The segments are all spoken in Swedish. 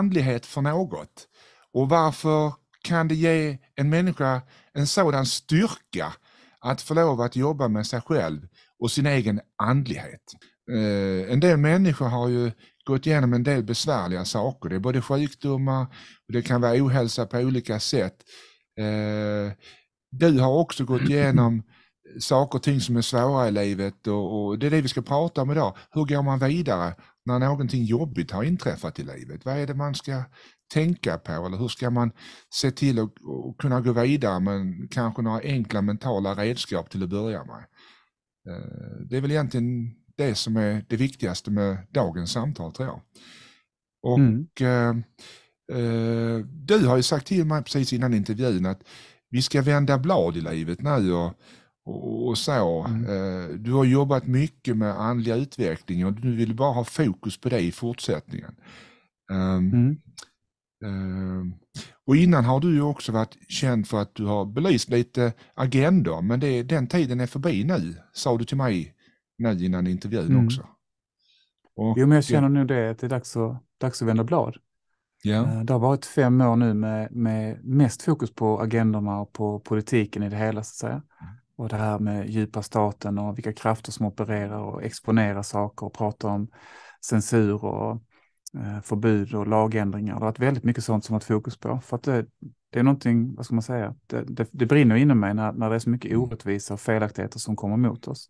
andlighet för något? Och varför kan det ge en människa en sådan styrka att få lov att jobba med sig själv och sin egen andlighet? Eh, en del människor har ju gått igenom en del besvärliga saker. Det är både sjukdomar och det kan vara ohälsa på olika sätt. Eh, du har också gått igenom saker och ting som är svåra i livet och, det är det vi ska prata om idag. Hur går man vidare när någonting jobbigt har inträffat i livet? Vad är det man ska tänka på eller hur ska man se till att kunna gå vidare med kanske några enkla mentala redskap till att börja med? Eh, det är väl egentligen det som är det viktigaste med dagens samtal tror jag. Och mm. Eh, eh, Du har ju sagt till mig precis innan intervjun att vi ska vända blad i livet nu och och, så. Mm. Eh, du har jobbat mycket med andlig utveckling och du vill bara ha fokus på det i fortsättningen. Ehm, mm. Ehm, och innan har du ju också varit känd för att du har belyst lite agendor, men det, den tiden är förbi nu, sa du till mig nu innan intervjun mm. också. Och, jo, men jag känner nu det, att det är dags att, dags att vända blad. Yeah. Det har varit fem år nu med, med mest fokus på agendorna och på politiken i det hela, så att säga. Mm och det här med djupa staten och vilka krafter som opererar och exponerar saker och pratar om censur och eh, förbud och lagändringar. Det har varit väldigt mycket sånt som varit fokus på. För att det, det är någonting, vad ska man säga, det, det, det, brinner inom mig när, när det är så mycket mm. orättvisa och felaktigheter som kommer mot oss.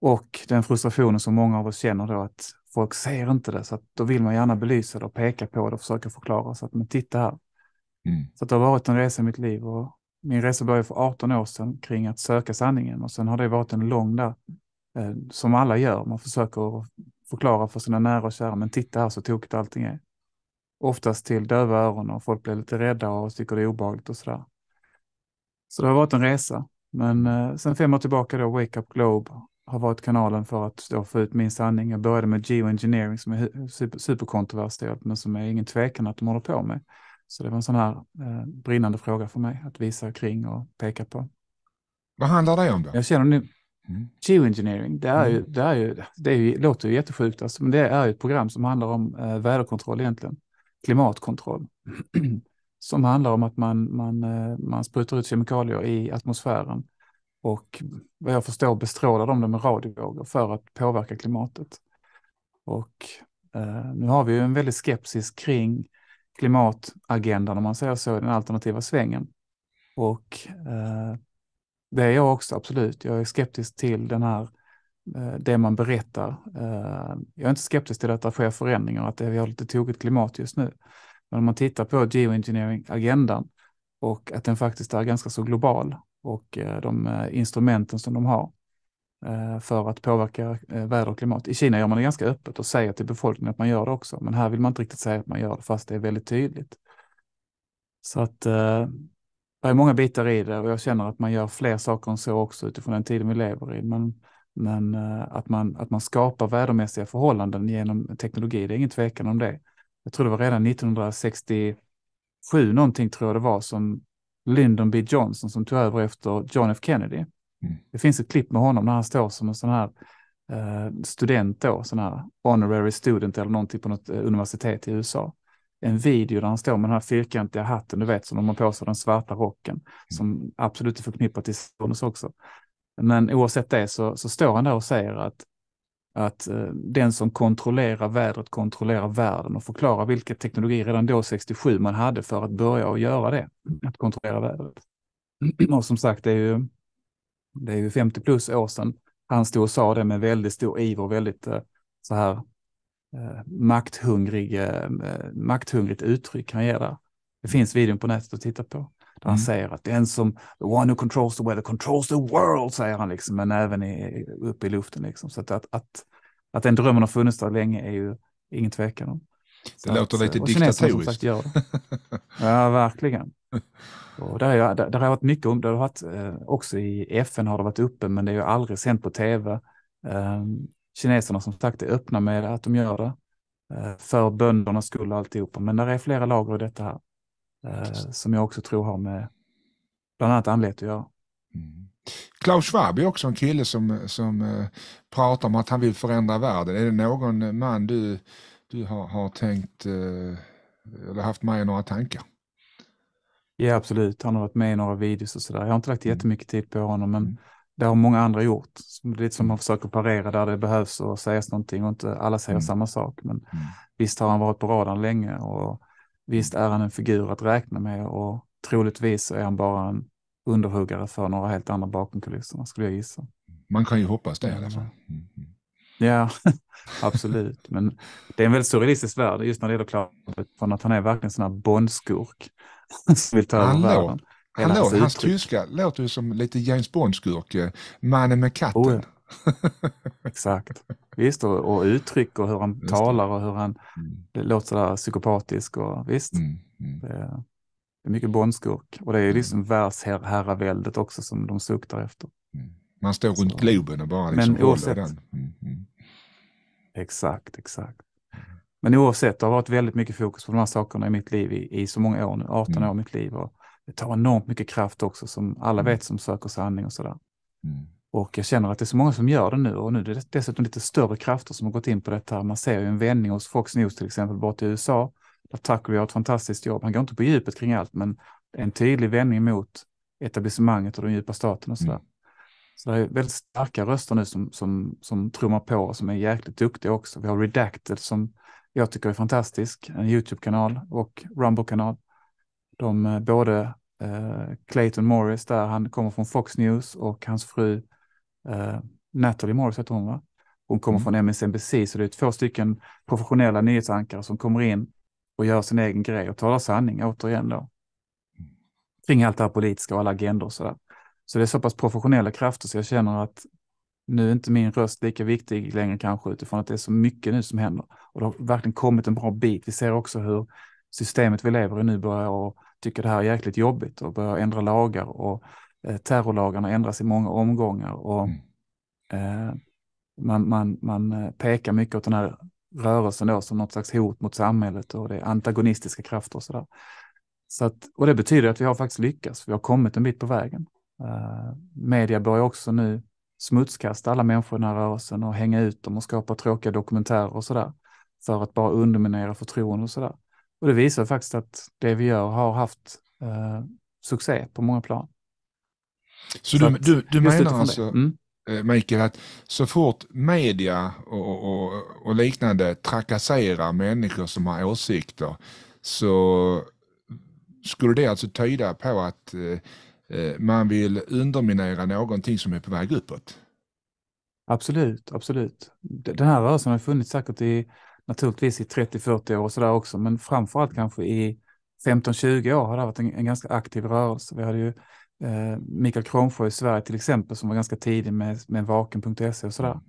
Och den frustrationen som många av oss känner då att folk ser inte det, så att då vill man gärna belysa det och peka på det och försöka förklara så att man tittar här. Mm. Så det har varit en resa i mitt liv och min resa började för 18 år sedan kring att söka sanningen och sen har det varit en lång där, eh, som alla gör. Man försöker förklara för sina nära och kära, men titta här så tokigt allting är. Oftast till döva öron och folk blir lite rädda och tycker det är obehagligt och sådär. Så det har varit en resa. Men eh, sen fem år tillbaka då, Wake Up Globe har varit kanalen för att då få ut min sanning. Jag började med geoengineering som är superkontroversiellt, super men som är ingen tvekan att de håller på med. Så det var en sån här eh, brinnande fråga för mig att visa kring och peka på. Vad handlar det om då? Jag känner nu, mm. geoengineering, det, är mm. ju, det, är ju, det är ju, låter ju jättesjukt, alltså, men det är ju ett program som handlar om eh, väderkontroll egentligen, klimatkontroll, som handlar om att man, man, eh, man sprutar ut kemikalier i atmosfären och vad jag förstår bestrålar de det med radiovågor för att påverka klimatet. Och eh, nu har vi ju en väldigt skepsis kring klimatagendan, om man säger så, den alternativa svängen. Och eh, det är jag också, absolut. Jag är skeptisk till den här, eh, det man berättar. Eh, jag är inte skeptisk till att det sker förändringar, att det, vi har lite tokigt klimat just nu. Men om man tittar på geoengineering-agendan och att den faktiskt är ganska så global och eh, de eh, instrumenten som de har Eh, för att påverka eh, väder och klimat. I Kina gör man det ganska öppet och säger till befolkningen att man gör det också, men här vill man inte riktigt säga att man gör det fast det är väldigt tydligt. Så att eh, det är många bitar i det och jag känner att man gör fler saker än så också utifrån den tiden vi lever i. Men, men att, man, att man skapar vädermässiga förhållanden genom teknologi, det är ingen tvekan om det. Jag tror det var redan 1967 någonting tror jag det var som Lyndon B Johnson som tog över efter John F Kennedy Mm. Det finns ett klipp med honom när han står som en sån här eh, student då, sån här honorary student eller någonting på något eh, universitet i USA. En video där han står med den här fyrkantiga hatten, du vet, som de har på sig, den svarta rocken, mm. som absolut är förknippat till Sonus också. Men oavsett det så, så står han där och säger att att eh, den som kontrollerar vädret kontrollerar världen och förklarar vilken teknologi redan då 67 man hade för att börja och göra det, att kontrollera vädret. Och som sagt, det är ju det är ju 50 plus år sedan, han stod och sa det med väldigt stor iver och väldigt eh, så här eh, makthungrig, eh, makthungrigt uttryck han ger där. Det mm. finns videon på nätet att titta på. Där mm. han säger att den som, the one who controls the weather controls the world, säger han liksom, men även i, uppe i luften liksom. Så att, att, att, att den drömmen har funnits där länge är ju ingen tvekan om. Det så låter att, lite diktatoriskt. Sagt, ja, verkligen. Och där, är, där, där har varit mycket om, det har varit, eh, också i FN har det varit uppe, men det är ju aldrig sänt på tv. Ehm, kineserna som sagt är öppna med att de gör det eh, för böndernas skull och alltihopa. Men där är flera lager i detta här eh, som jag också tror har med bland annat andlighet att göra. Mm. Klaus Schwab är också en kille som, som pratar om att han vill förändra världen. Är det någon man du, du har, har tänkt eller haft med i några tankar? Ja, absolut. Han har varit med i några videos och sådär. Jag har inte lagt mm. jättemycket tid på honom, men mm. det har många andra gjort. Det är lite som man mm. försöker parera där det behövs och sägas någonting och inte alla säger mm. samma sak. Men mm. visst har han varit på radarn länge och visst är han en figur att räkna med och troligtvis är han bara en underhuggare för några helt andra bakom kulisserna skulle jag gissa. Man kan ju hoppas det i alla fall. Ja, absolut. Men det är en väldigt surrealistisk värld just när det gäller Clark, från att han är verkligen en sån här bondskurk som vill ta över världen. Hallå, hans, hans tyska låter ju som lite James Bond-skurk, mannen med katten. Oh, ja. Exakt. Visst, och, och, uttryck och hur han Just talar och hur han mm. det låter sådär psykopatisk. Och, visst, mm. Mm. Det, det, är mycket Bondskurk. Och det är mm. liksom mm. världsherraväldet också som de suktar efter. Mm. Man står runt Så. Globen och bara liksom Men, håller oavsett, den. Mm, exakt, exakt. Men oavsett, det har varit väldigt mycket fokus på de här sakerna i mitt liv i, i så många år nu, 18 mm. år i mitt liv. Och det tar enormt mycket kraft också, som alla mm. vet som söker sanning och sådär. Mm. Och jag känner att det är så många som gör det nu och nu är det dessutom lite större krafter som har gått in på detta. Man ser ju en vändning hos Fox News till exempel bort i USA. Där Tucker gör ett fantastiskt jobb. Han går inte på djupet kring allt, men en tydlig vändning mot etablissemanget och den djupa staten och sådär. Mm. Så det är väldigt starka röster nu som, som, som trummar på och som är jäkligt duktiga också. Vi har Redacted som jag tycker är fantastisk, en YouTube-kanal och Rumble-kanal. De eh, både eh, Clayton Morris där, han kommer från Fox News och hans fru eh, Natalie Morris heter hon va? Hon kommer mm. från MSNBC så det är två stycken professionella nyhetsankare som kommer in och gör sin egen grej och talar sanning återigen då. Kring allt det här politiska och alla agendor och sådär. Så det är så pass professionella krafter så jag känner att nu är inte min röst lika viktig längre kanske utifrån att det är så mycket nu som händer. Och det har verkligen kommit en bra bit. Vi ser också hur systemet vi lever i nu börjar och tycker det här är jäkligt jobbigt och börjar ändra lagar och eh, terrorlagarna ändras i många omgångar. Och, mm. eh, man, man, man eh, pekar mycket åt den här rörelsen då som något slags hot mot samhället och det är antagonistiska krafter och sådär. Så att, och det betyder att vi har faktiskt lyckats, vi har kommit en bit på vägen. Uh, media börjar också nu smutskasta alla människor i den här rörelsen och hänga ut dem och skapa tråkiga dokumentärer och sådär. För att bara underminera förtroende och sådär. Och det visar faktiskt att det vi gör har haft eh, succé på många plan. Så, så du, att, du, du menar alltså, mm? Eh, Mikael, att så fort media och, och, och, liknande trakasserar människor som har åsikter så skulle det alltså tyda på att eh, Eh, man vill underminera någonting som är på väg uppåt. Absolut, absolut. Den här rörelsen har funnits säkert i naturligtvis i 30-40 år och sådär också, men framförallt kanske i 15-20 år har det varit en, en, ganska aktiv rörelse. Vi hade ju eh, Mikael Kronsjö i Sverige till exempel som var ganska tidig med, med vaken.se och sådär.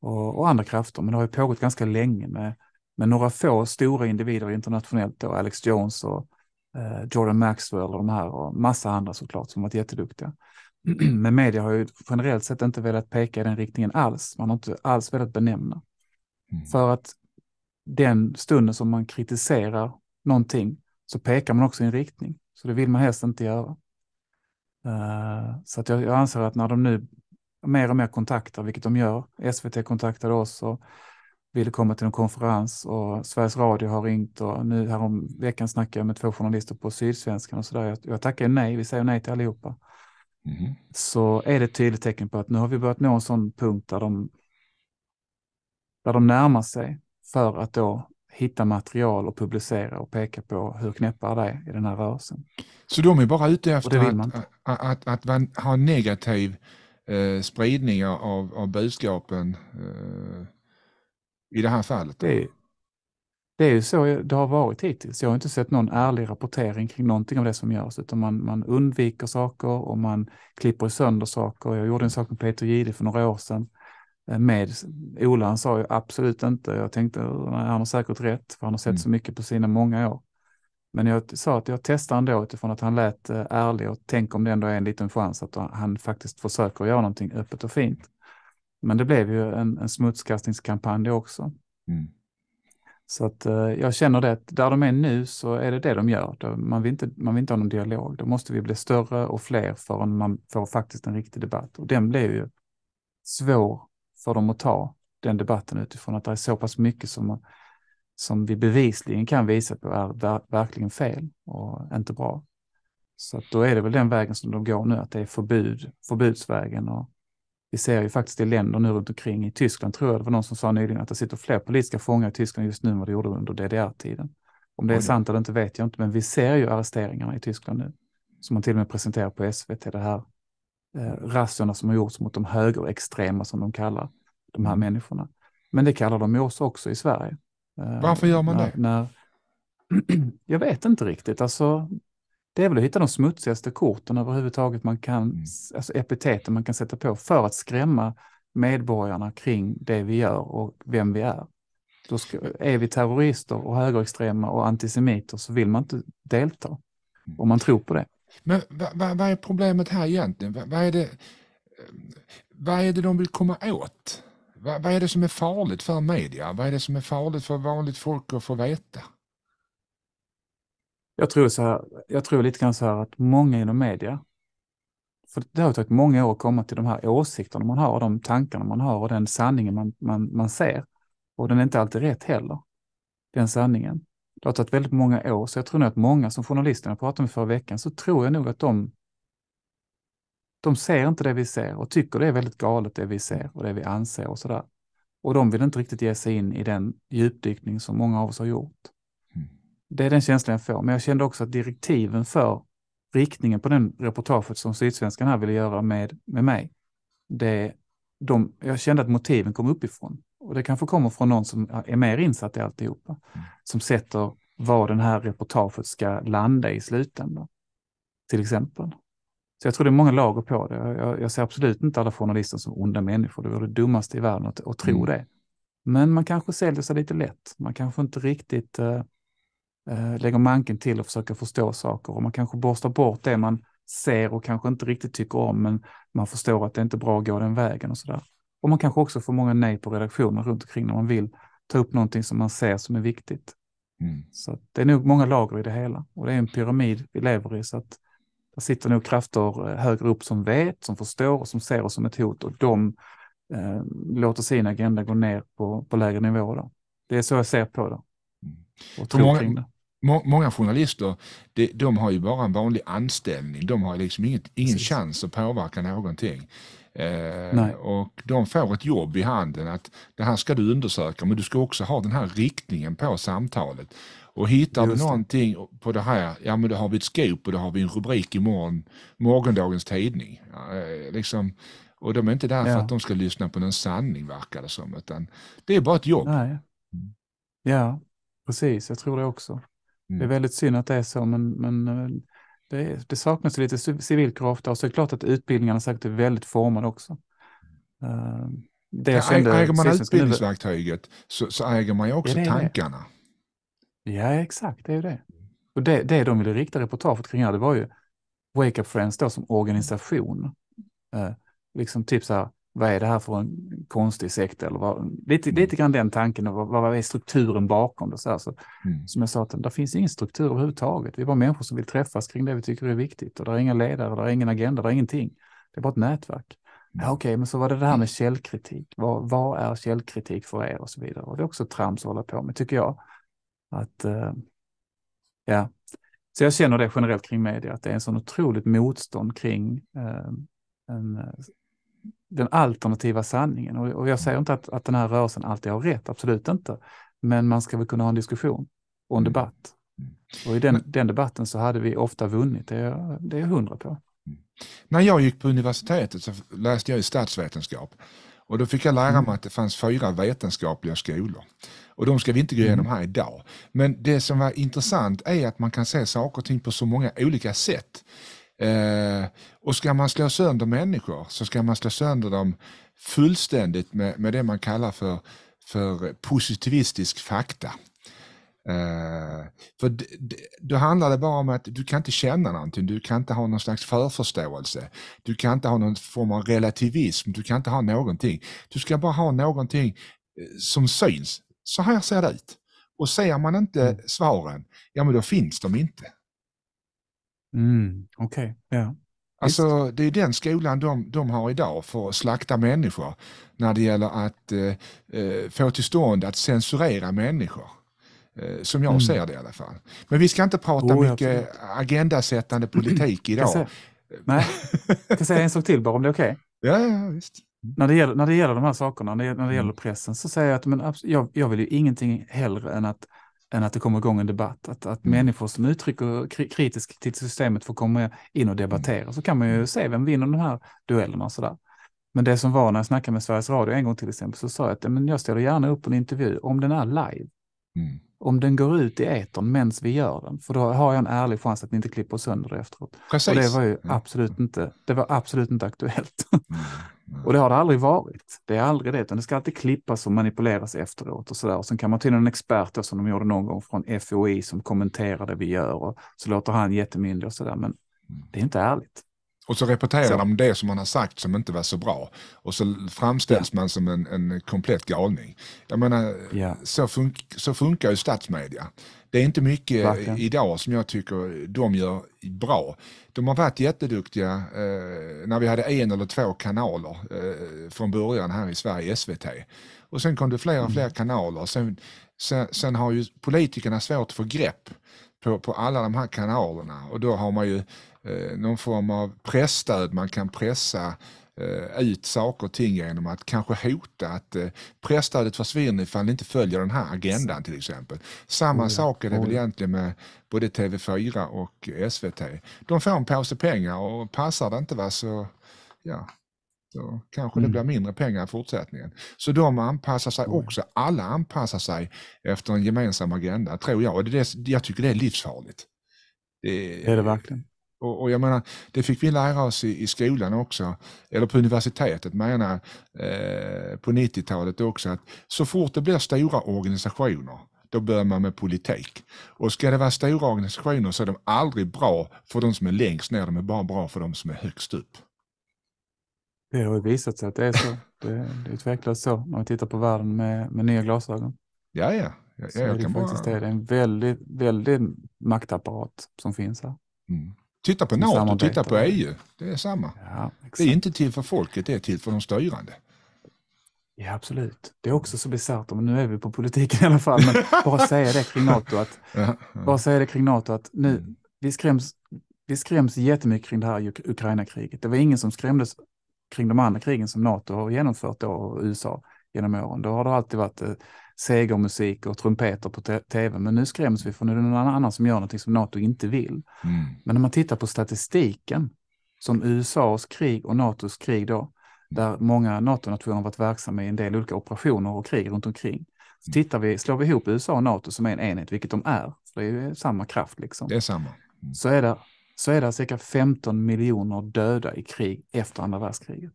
Och, och, andra krafter, men det har ju pågått ganska länge med, med några få stora individer internationellt då, Alex Jones och Eh, Jordan Maxwell och de här och massa andra såklart som varit jätteduktiga. Men media har ju generellt sett inte velat peka i den riktningen alls. Man har inte alls velat benämna. Mm. För att den stunden som man kritiserar någonting så pekar man också i en riktning. Så det vill man helst inte göra. Uh, så att jag, jag anser att när de nu mer och mer kontaktar, vilket de gör, SVT kontaktade oss och ville komma till en konferens och Sveriges Radio har ringt och nu härom veckan snackade jag med två journalister på Sydsvenskan och sådär. Jag, jag tackar nej, vi säger nej till allihopa. Mm. Så är det ett tydligt tecken på att nu har vi börjat nå en sån punkt där de, där de närmar sig för att då hitta material och publicera och peka på hur knäppa det är i den här rörelsen. Så de är bara ute efter att, att, att, att, ha negativ eh, spridning av, av budskapen eh i det här fallet? Det är, det är ju så det har varit hittills. Jag har inte sett någon ärlig rapportering kring någonting av det som görs, utan man, man undviker saker och man klipper sönder saker. Jag gjorde en sak med Peter Gide för några år sedan eh, med Ola. Han sa ju absolut inte, jag tänkte eh, han har säkert rätt, för han har sett mm. så mycket på sina många år. Men jag sa att jag testar ändå utifrån att han lät eh, ärlig och tänk om det ändå är en liten chans att han faktiskt försöker göra någonting öppet och fint. Men det blev ju en, en smutskastningskampanj också. Mm. Så att eh, jag känner det att där de är nu så är det det de gör. Man vill, inte, man vill inte ha någon dialog. Då måste vi bli större och fler förrän man får faktiskt en riktig debatt. Och den blev ju svår för dem att ta, den debatten utifrån att det är så pass mycket som, som vi bevisligen kan visa på är verkligen fel och inte bra. Så att då är det väl den vägen som de går nu, att det är förbud, förbudsvägen och vi ser ju faktiskt i länder nu runt omkring, i Tyskland tror jag det var någon som sa nyligen att det sitter fler politiska fångar i Tyskland just nu än vad det gjorde under DDR-tiden. Om det är sant eller inte vet jag inte, men vi ser ju arresteringarna i Tyskland nu. Som man till och med presenterar på SVT, det här eh, razziorna som har gjorts mot de högerextrema som de kallar de här mm. människorna. Men det kallar de ju oss också i Sverige. Eh, Varför gör man när, det? När, jag vet inte riktigt. Alltså, det är väl att hitta de smutsigaste korten överhuvudtaget man kan, mm. alltså epiteten man kan sätta på för att skrämma medborgarna kring det vi gör och vem vi är. Då ska, är vi terrorister och högerextrema och antisemiter så vill man inte delta mm. om man tror på det. Men vad, vad, vad är problemet här egentligen? Vad, vad, är det, vad är det de vill komma åt? Vad, är det som är farligt för media? Vad är det som är farligt för vanligt folk att få veta? Jag tror, så här, jag tror lite grann så här att många inom media, för det har tagit många år att komma till de här åsikterna man har, de tankarna man har och den sanningen man, man, man ser. Och den är inte alltid rätt heller, den sanningen. Det har tagit väldigt många år, så jag tror nog att många som journalisterna pratade med förra veckan, så tror jag nog att de, de ser inte det vi ser och tycker det är väldigt galet det vi ser och det vi anser och sådär. Och de vill inte riktigt ge sig in i den djupdykning som många av oss har gjort. Det är den känslan jag får. Men jag kände också att direktiven för riktningen på den reportaget som Sydsvenskan här ville göra med, med mig, det, de, jag kände att motiven kom uppifrån. Och det kanske kommer från någon som är mer insatt i alltihopa, mm. som sätter vad den här reportaget ska landa i slutändan, till exempel. Så jag tror det är många lager på det. Jag, jag ser absolut inte alla journalister som onda människor. Det vore det dummaste i världen att, att tro mm. det. Men man kanske säljer sig lite lätt. Man kanske inte riktigt eh, Eh, lägger manken till och försöker förstå saker och man kanske borstar bort det man ser och kanske inte riktigt tycker om men man förstår att det inte är bra att gå den vägen och sådär. Och man kanske också får många nej på redaktioner runt omkring när man vill ta upp någonting som man ser som är viktigt. Mm. Så det är nog många lager i det hela och det är en pyramid vi lever i så att det sitter nog krafter eh, högre upp som vet, som förstår och som ser oss som ett hot och de eh, låter sin agenda gå ner på, på lägre nivåer. Det är så jag ser på det. Mm. Och tror många, kring det må, många journalister, de, de har ju bara en vanlig anställning. De har liksom inget, ingen Precis. chans att påverka någonting. Eh, och de får ett jobb i handen att det här ska du undersöka men du ska också ha den här riktningen på samtalet. Och hittar du någonting på det här, ja men då har vi ett scoop och då har vi en rubrik i morgon, morgondagens tidning. Eh, liksom, och de är inte där ja. för att de ska lyssna på någon sanning verkar det som, utan det är bara ett jobb. Nej. Mm. Ja, precis, jag tror det också. Mm. Det är väldigt synd att det är så, men, men eh, det, det saknas lite civilkurage och så är det klart att utbildningarna säkert är väldigt formade också. Eh, det jag äger man utbildningsverktyget så, så äger man ju också ja, tankarna. Ja, exakt, det är ju det. Och det, det de ville rikta reportaget kring här, det var ju Wake Up Friends då som organisation. Eh, liksom typ så här, vad är det här för en konstig sekt? Eller vad, lite, mm. lite grann den tanken, vad, vad är strukturen bakom det? Så, här, så mm. Som jag sa, det finns ingen struktur överhuvudtaget. Vi är bara människor som vill träffas kring det vi tycker är viktigt. Och det är inga ledare, det är ingen agenda, det är ingenting. Det är bara ett nätverk. Mm. Ja, Okej, okay, men så var det det här med mm. källkritik. Vad, vad, är källkritik för er och så vidare? Och det är också trams att hålla på med, tycker jag. Att, uh, ja. Så jag känner det generellt kring media, att det är en sån otroligt motstånd kring uh, en eh, den alternativa sanningen. Och, och jag säger inte att, att den här rörelsen alltid har rätt, absolut inte. Men man ska väl kunna ha en diskussion och en mm. debatt. Och i den, den debatten så hade vi ofta vunnit, det är jag, det är jag hundra på. Mm. När jag gick på universitetet så läste jag i statsvetenskap. Och då fick jag lära mm. mig att det fanns fyra vetenskapliga skolor. Och de ska vi inte gå igenom här idag. Men det som var intressant är att man kan se saker och ting på så många olika sätt. Eh, och ska man slå sönder människor så ska man slå sönder dem fullständigt med, med det man kallar för, för positivistisk fakta. Eh, för då handlar det bara om att du kan inte känna någonting, du kan inte ha någon slags förförståelse, du kan inte ha någon form av relativism, du kan inte ha någonting. Du ska bara ha någonting eh, som syns. Så här ser det ut. Och ser man inte mm. svaren, ja men då finns de inte. Mm, Okej, okay. yeah. Alltså, det är den skolan de, de har idag för att slakta människor när det gäller att eh, eh, få till stånd att censurera människor. Eh, som jag mm. ser det i alla fall. Men vi ska inte prata oh, mycket agendasättande politik idag. Kan nej, jag kan säga en sak till bara om det är okej. Okay. Ja, ja, visst. När det, gäller, när det gäller de här sakerna, när det, när det gäller mm. pressen, så säger jag att men, jag, jag vill ju ingenting hellre än att än att det kommer igång en debatt. Att, att mm. människor som uttrycker kritisk till systemet får komma in och debattera. Mm. Så kan man ju se vem vinner de här duellerna. Och sådär. Men det som var när jag snackade med Sveriges Radio en gång till exempel så sa jag att men jag ställer gärna upp en intervju om den är live. Mm om den går ut i etern mens vi gör den, för då har jag en ärlig chans att ni inte klipper sönder det efteråt. Precis. Och det var ju mm. absolut inte, det var absolut inte aktuellt. Mm. Mm. och det har det aldrig varit. Det är aldrig det, utan det ska alltid klippas och manipuleras efteråt och sådär. Och sen kan man till en expert som de gjorde någon gång från FOI som kommenterar det vi gör och så låter han jättemyndig och sådär. Men det är inte ärligt. Och så repeterar så. de det som man har sagt som inte var så bra. Och så framställs ja. man som en, en komplett galning. Jag menar, ja. så, fun så funkar ju statsmedia. Det är inte mycket Varken. idag som jag tycker de gör bra. De har varit jätteduktiga eh, när vi hade en eller två kanaler eh, från början här i Sverige, SVT. Och sen kom det fler och mm. fler kanaler. Sen, sen, sen, har ju politikerna svårt att få grepp på, på alla de här kanalerna och då har man ju Eh, någon form av pressstöd man kan pressa eh, ut saker och ting genom att kanske hota att eh, pressstödet försvinner ifall det inte följer den här agendan till exempel. Samma mm. sak är det väl egentligen med både TV4 och SVT. De får en påse pengar och passar det inte va så, ja, så kanske det mm. blir mindre pengar i fortsättningen. Så de anpassar sig också, alla anpassar sig efter en gemensam agenda tror jag och det är, jag tycker det är livsfarligt. Det är, är det verkligen. Och, och, jag menar, det fick vi lära oss i, i skolan också, eller på universitetet menar eh, på 90-talet också, att så fort det blir stora organisationer, då börjar man med politik. Och ska det vara stora organisationer så är de aldrig bra för de som är längst ner, de är bara bra för de som är högst upp. Det har visat sig att det är så. Det, det är så när man tittar på världen med, med nya glasögon. Ja, ja. ja jag, jag det, bara... det är en väldigt, väldigt maktapparat som finns här. Mm. Titta på NATO, titta på EU. Det är samma. Ja, det är inte till för folket, det är till för de styrande. Ja, absolut. Det är också så bisarrt, men nu är vi på politiken i alla fall, men bara säga det kring NATO att, ja, ja. Bara säga det kring NATO att nu, mm. vi skräms, vi skräms jättemycket kring det här Uk Ukraina-kriget. Det var ingen som skrämdes kring de andra krigen som NATO har genomfört då, och USA genom åren. Då har det alltid varit eh, segermusik och trumpeter på tv, men nu skräms vi för nu är det någon annan som gör någonting som NATO inte vill. Mm. Men när man tittar på statistiken, som USAs krig och NATOs krig då, mm. där många NATO-nationer varit verksamma i en del olika operationer och krig runt omkring. Så mm. tittar vi, slår vi ihop USA och NATO som en enhet, vilket de är, för det är ju samma kraft liksom. Det är samma. Mm. Så, är det, så är det cirka 15 miljoner döda i krig efter andra världskriget.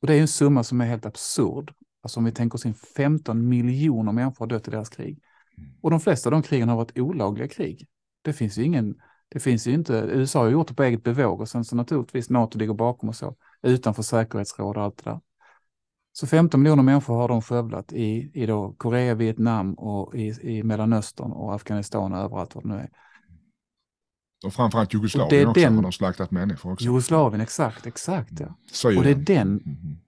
Och det är en summa som är helt absurd. Alltså om vi tänker oss in 15 miljoner människor har dött i deras krig. Mm. Och de flesta av de krigen har varit olagliga krig. Det finns ju ingen, det finns ju inte, USA har gjort det på eget bevåg och sen så naturligtvis NATO ligger bakom och så, utanför säkerhetsråd och allt det där. Så 15 miljoner människor har de skövlat i, i då Korea, Vietnam och i, i Mellanöstern och Afghanistan och överallt vad det nu är. Och framförallt Jugoslavien och också, den... har de slaktat människor också. Jugoslavien, exakt, exakt ja. Mm. Och det är den... Mm.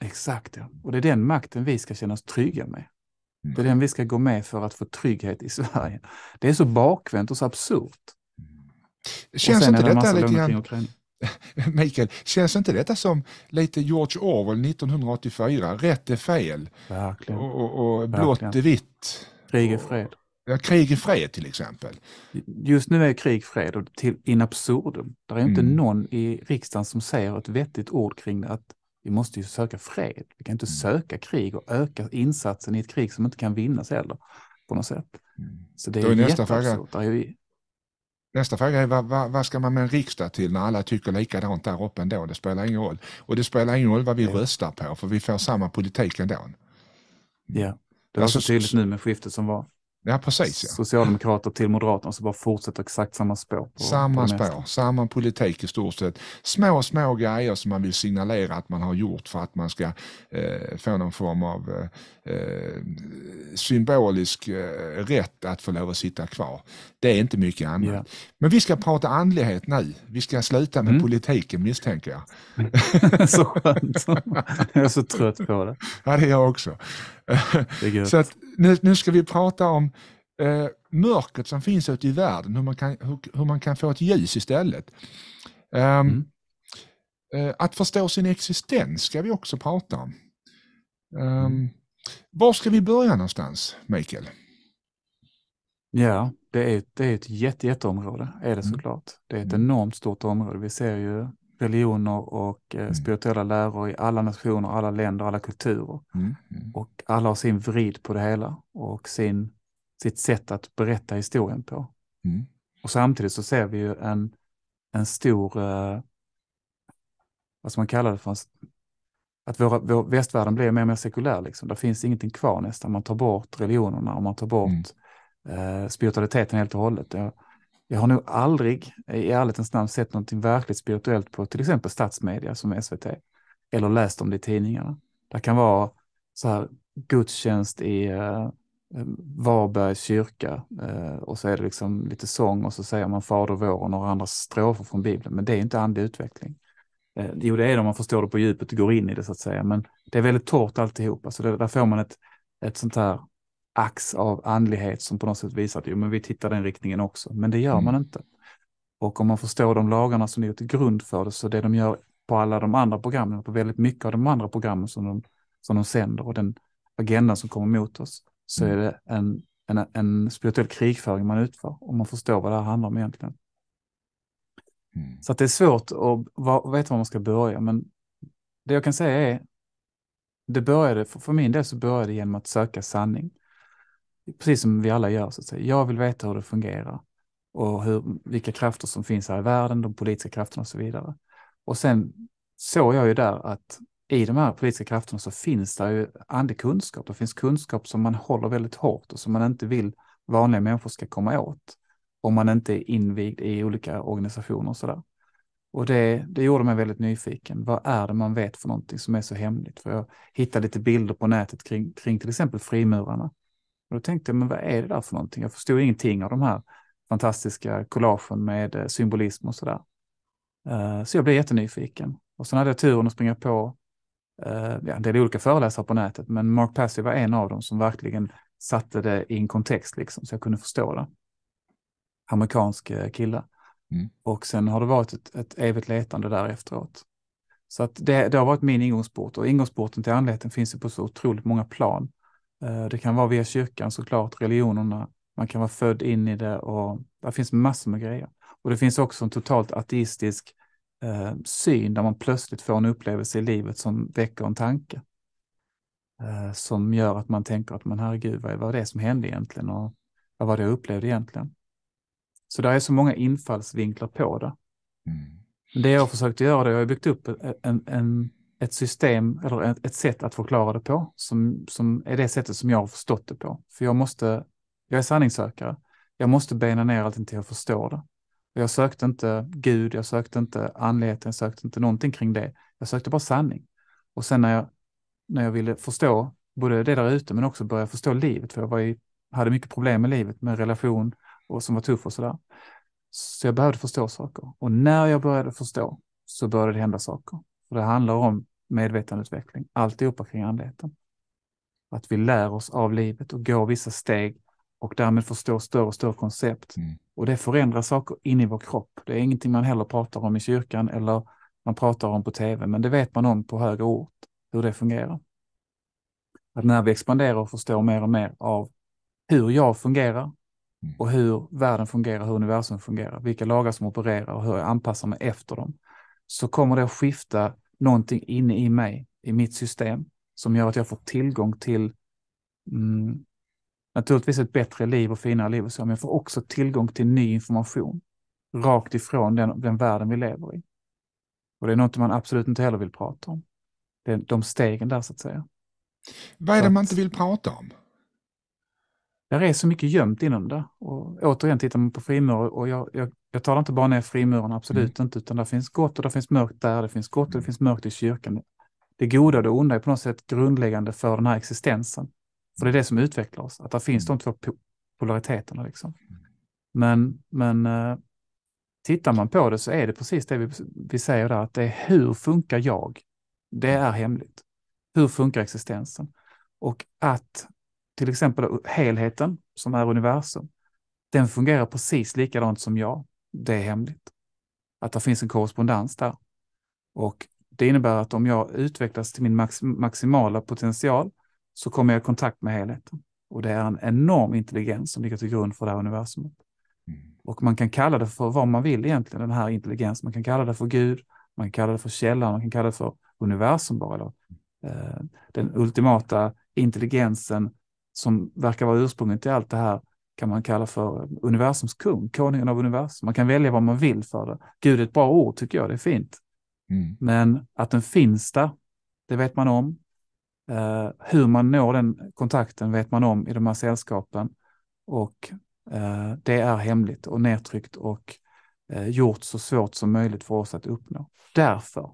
Exakt ja. Och det är den makten vi ska känna oss trygga med. Mm. Det är den vi ska gå med för att få trygghet i Sverige. Det är så bakvänt och så absurt. Mm. Känns inte det detta lite grann... Mikael, känns inte detta som lite George Orwell 1984? Rätt är fel Verkligen. och, och, och blått är vitt. Krig är fred krig i fred till exempel. Just nu är krig fred och till in absurdum. Det är mm. inte någon i riksdagen som säger ett vettigt ord kring att vi måste ju söka fred. Vi kan inte mm. söka krig och öka insatsen i ett krig som inte kan vinnas heller på något sätt. Mm. Så det är, är nästa fråga. Ju... Nästa fråga är vad, vad, vad, ska man med en riksdag till när alla tycker likadant där uppe ändå? Det spelar ingen roll. Och det spelar ingen roll vad vi ja. röstar på för vi får samma politik ändå. Ja, det var alltså, så tydligt nu med skiftet som var. Ja, precis. Ja. Socialdemokrater till Moderaterna så bara fortsätter exakt samma spår. På, samma på spår, samma politik i stort sett. Små, små grejer som man vill signalera att man har gjort för att man ska eh, få någon form av eh, eh symbolisk eh, rätt att få lov att sitta kvar. Det är inte mycket annat. Yeah. Men vi ska prata andlighet nu. Vi ska sluta med mm. politiken misstänker jag. så skönt. jag är så trött på det. Ja, det är jag också. Det är nu, nu ska vi prata om eh, mörkret som finns ute i världen, hur man kan, hur, hur man kan få ett ljus istället. Um, mm. eh, att förstå sin existens ska vi också prata om. Um, mm. Var ska vi börja någonstans, Mikael? Ja, det är, det är ett jätte, jätteområde, är det mm. såklart. Mm. Det är ett mm. enormt stort område. Vi ser ju religioner och eh, mm. spirituella läror i alla nationer, alla länder, alla kulturer. Mm. Mm. Och alla har sin vrid på det hela och sin, sitt sätt att berätta historien på. Mm. Och samtidigt så ser vi ju en, en stor, eh, vad ska man kalla det för, en, att våra, vår, västvärlden blir mer och mer sekulär. Liksom. Det finns ingenting kvar nästan. Man tar bort religionerna och man tar bort mm. eh, spiritualiteten helt och hållet. Ja jag har nog aldrig i ärlighetens namn sett någonting verkligt spirituellt på till exempel statsmedia som SVT eller läst om det i tidningarna. Det kan vara så här gudstjänst i eh, eh, Varbergs kyrka eh, och så är det liksom lite sång och så säger man Fader vår och några andra strofer från Bibeln, men det är inte andlig utveckling. Eh, jo, det är det om man förstår det på djupet och går in i det så att säga, men det är väldigt torrt alltihopa, så det, där får man ett, ett sånt här ax av andlighet som på något sätt visar att jo, men vi tittar den riktningen också. Men det gör mm. man inte. Och om man förstår de lagarna som ligger till grund för det, så det de gör på alla de andra programmen, på väldigt mycket av de andra programmen som de, som de sänder och den agendan som kommer mot oss, så mm. är det en, en, en spirituell krigföring man utför, om man förstår vad det här handlar om egentligen. Mm. Så det är svårt att va, veta var man ska börja, men det jag kan säga är, det började, för, för min del så började det genom att söka sanning precis som vi alla gör, så att säga. jag vill veta hur det fungerar och hur, vilka krafter som finns här i världen, de politiska krafterna och så vidare. Och sen såg jag ju där att i de här politiska krafterna så finns det ju andekunskap. Det finns kunskap som man håller väldigt hårt och som man inte vill vanliga människor ska komma åt om man inte är invigd i olika organisationer och så där. Och det, det gjorde mig väldigt nyfiken. Vad är det man vet för någonting som är så hemligt? För jag hittade lite bilder på nätet kring, kring till exempel frimurarna och då tänkte jag, men vad är det där för någonting? Jag förstod ingenting av de här fantastiska collagen med eh, symbolism och sådär. Eh, så jag blev jättenyfiken. Och sen hade jag turen att springa på eh, ja, en del olika föreläsare på nätet, men Mark Passy var en av dem som verkligen satte det i en kontext, liksom, så jag kunde förstå det. Amerikansk kille. Mm. Och sen har det varit ett, ett evigt letande där efteråt. Så att det, det har varit min ingångsport och ingångsporten till andligheten finns ju på så otroligt många plan. Eh, det kan vara via kyrkan såklart, religionerna. Man kan vara född in i det och det finns massor med grejer. Och det finns också en totalt ateistisk eh, syn där man plötsligt får en upplevelse i livet som väcker en tanke. Eh, som gör att man tänker att man, herregud, vad var det som hände egentligen och vad var det jag upplevde egentligen? Så där är så många infallsvinklar på det. Mm. Det jag har försökt göra, det, jag har byggt upp en, en, ett system eller ett, sätt att förklara det på som, som är det sättet som jag har förstått det på. För jag måste, jag är sanningssökare. Jag måste bena ner allting till att förstå det. Jag sökte inte Gud, jag sökte inte andligheten, jag sökte inte någonting kring det. Jag sökte bara sanning. Och sen när jag, när jag ville förstå både det där ute men också börja förstå livet, för jag var i, hade mycket problem med livet, med relation och som var tuff och sådär. Så jag behövde förstå saker. Och när jag började förstå så började det hända saker. Och det handlar om medvetandeutveckling, alltihopa kring andligheten. Att vi lär oss av livet och går vissa steg och därmed förstår större och större koncept. Mm. Och det förändrar saker in i vår kropp. Det är ingenting man heller pratar om i kyrkan eller man pratar om på tv, men det vet man om på högre ort, hur det fungerar. Att när vi expanderar och förstår mer och mer av hur jag fungerar mm. och hur världen fungerar, hur universum fungerar, vilka lagar som opererar och hur jag anpassar mig efter dem, så kommer det att skifta någonting inne i mig, i mitt system, som gör att jag får tillgång till mm, naturligtvis ett bättre liv och finare liv och så, men jag får också tillgång till ny information rakt ifrån den, den världen vi lever i. Och det är något man absolut inte heller vill prata om. Det, de stegen där så att säga. Vad är det man inte vill prata om? Där är så mycket gömt inom det. Och återigen tittar man på frimur och jag, jag jag talar inte bara ner frimurarna, absolut mm. inte, utan det finns gott och det finns mörkt där, det finns gott och det mm. finns mörkt i kyrkan. Det goda och det onda är på något sätt grundläggande för den här existensen. För det är det som utvecklar oss, att det finns de två polariteterna. Liksom. Men, men eh, tittar man på det så är det precis det vi, vi säger där, att det är hur funkar jag? Det är hemligt. Hur funkar existensen? Och att till exempel helheten, som är universum, den fungerar precis likadant som jag det är hemligt. Att det finns en korrespondens där. Och det innebär att om jag utvecklas till min max maximala potential så kommer jag i kontakt med helheten. Och det är en enorm intelligens som ligger till grund för det här universumet. Mm. Och man kan kalla det för vad man vill egentligen, den här intelligensen. Man kan kalla det för Gud, man kan kalla det för källan, man kan kalla det för universum bara. Eller, eh, den ultimata intelligensen som verkar vara ursprunget till allt det här kan man kalla för universums kung, konungen av universum. Man kan välja vad man vill för det. Gud är ett bra ord tycker jag, det är fint. Mm. Men att den finns där, det vet man om. Eh, hur man når den kontakten vet man om i de här sällskapen. Och eh, det är hemligt och nedtryckt och eh, gjort så svårt som möjligt för oss att uppnå. Därför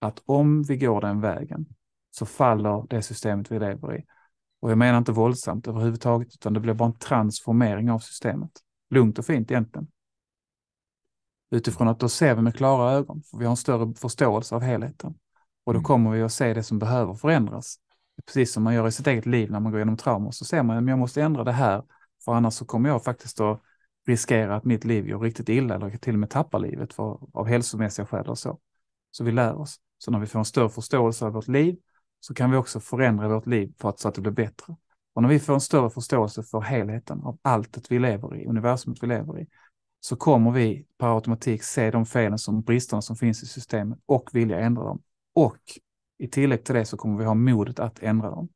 att om vi går den vägen så faller det systemet vi lever i och jag menar inte våldsamt överhuvudtaget, utan det blev bara en transformering av systemet. Lugnt och fint egentligen. Utifrån att då ser vi med klara ögon, för vi har en större förståelse av helheten. Och då mm. kommer vi att se det som behöver förändras. Precis som man gör i sitt eget liv när man går igenom trauma, så ser man att jag måste ändra det här, för annars så kommer jag faktiskt att riskera att mitt liv gör riktigt illa eller till och med tappar livet för, av hälsomässiga skäl och så. Så vi lär oss. Så när vi får en större förståelse av vårt liv så kan vi också förändra vårt liv för att, så att det blir bättre. Och när vi får en större förståelse för helheten av alltet vi lever i, universumet vi lever i, så kommer vi per automatik se de felen som bristerna som finns i systemet och vilja ändra dem. Och i tillägg till det så kommer vi ha modet att ändra dem.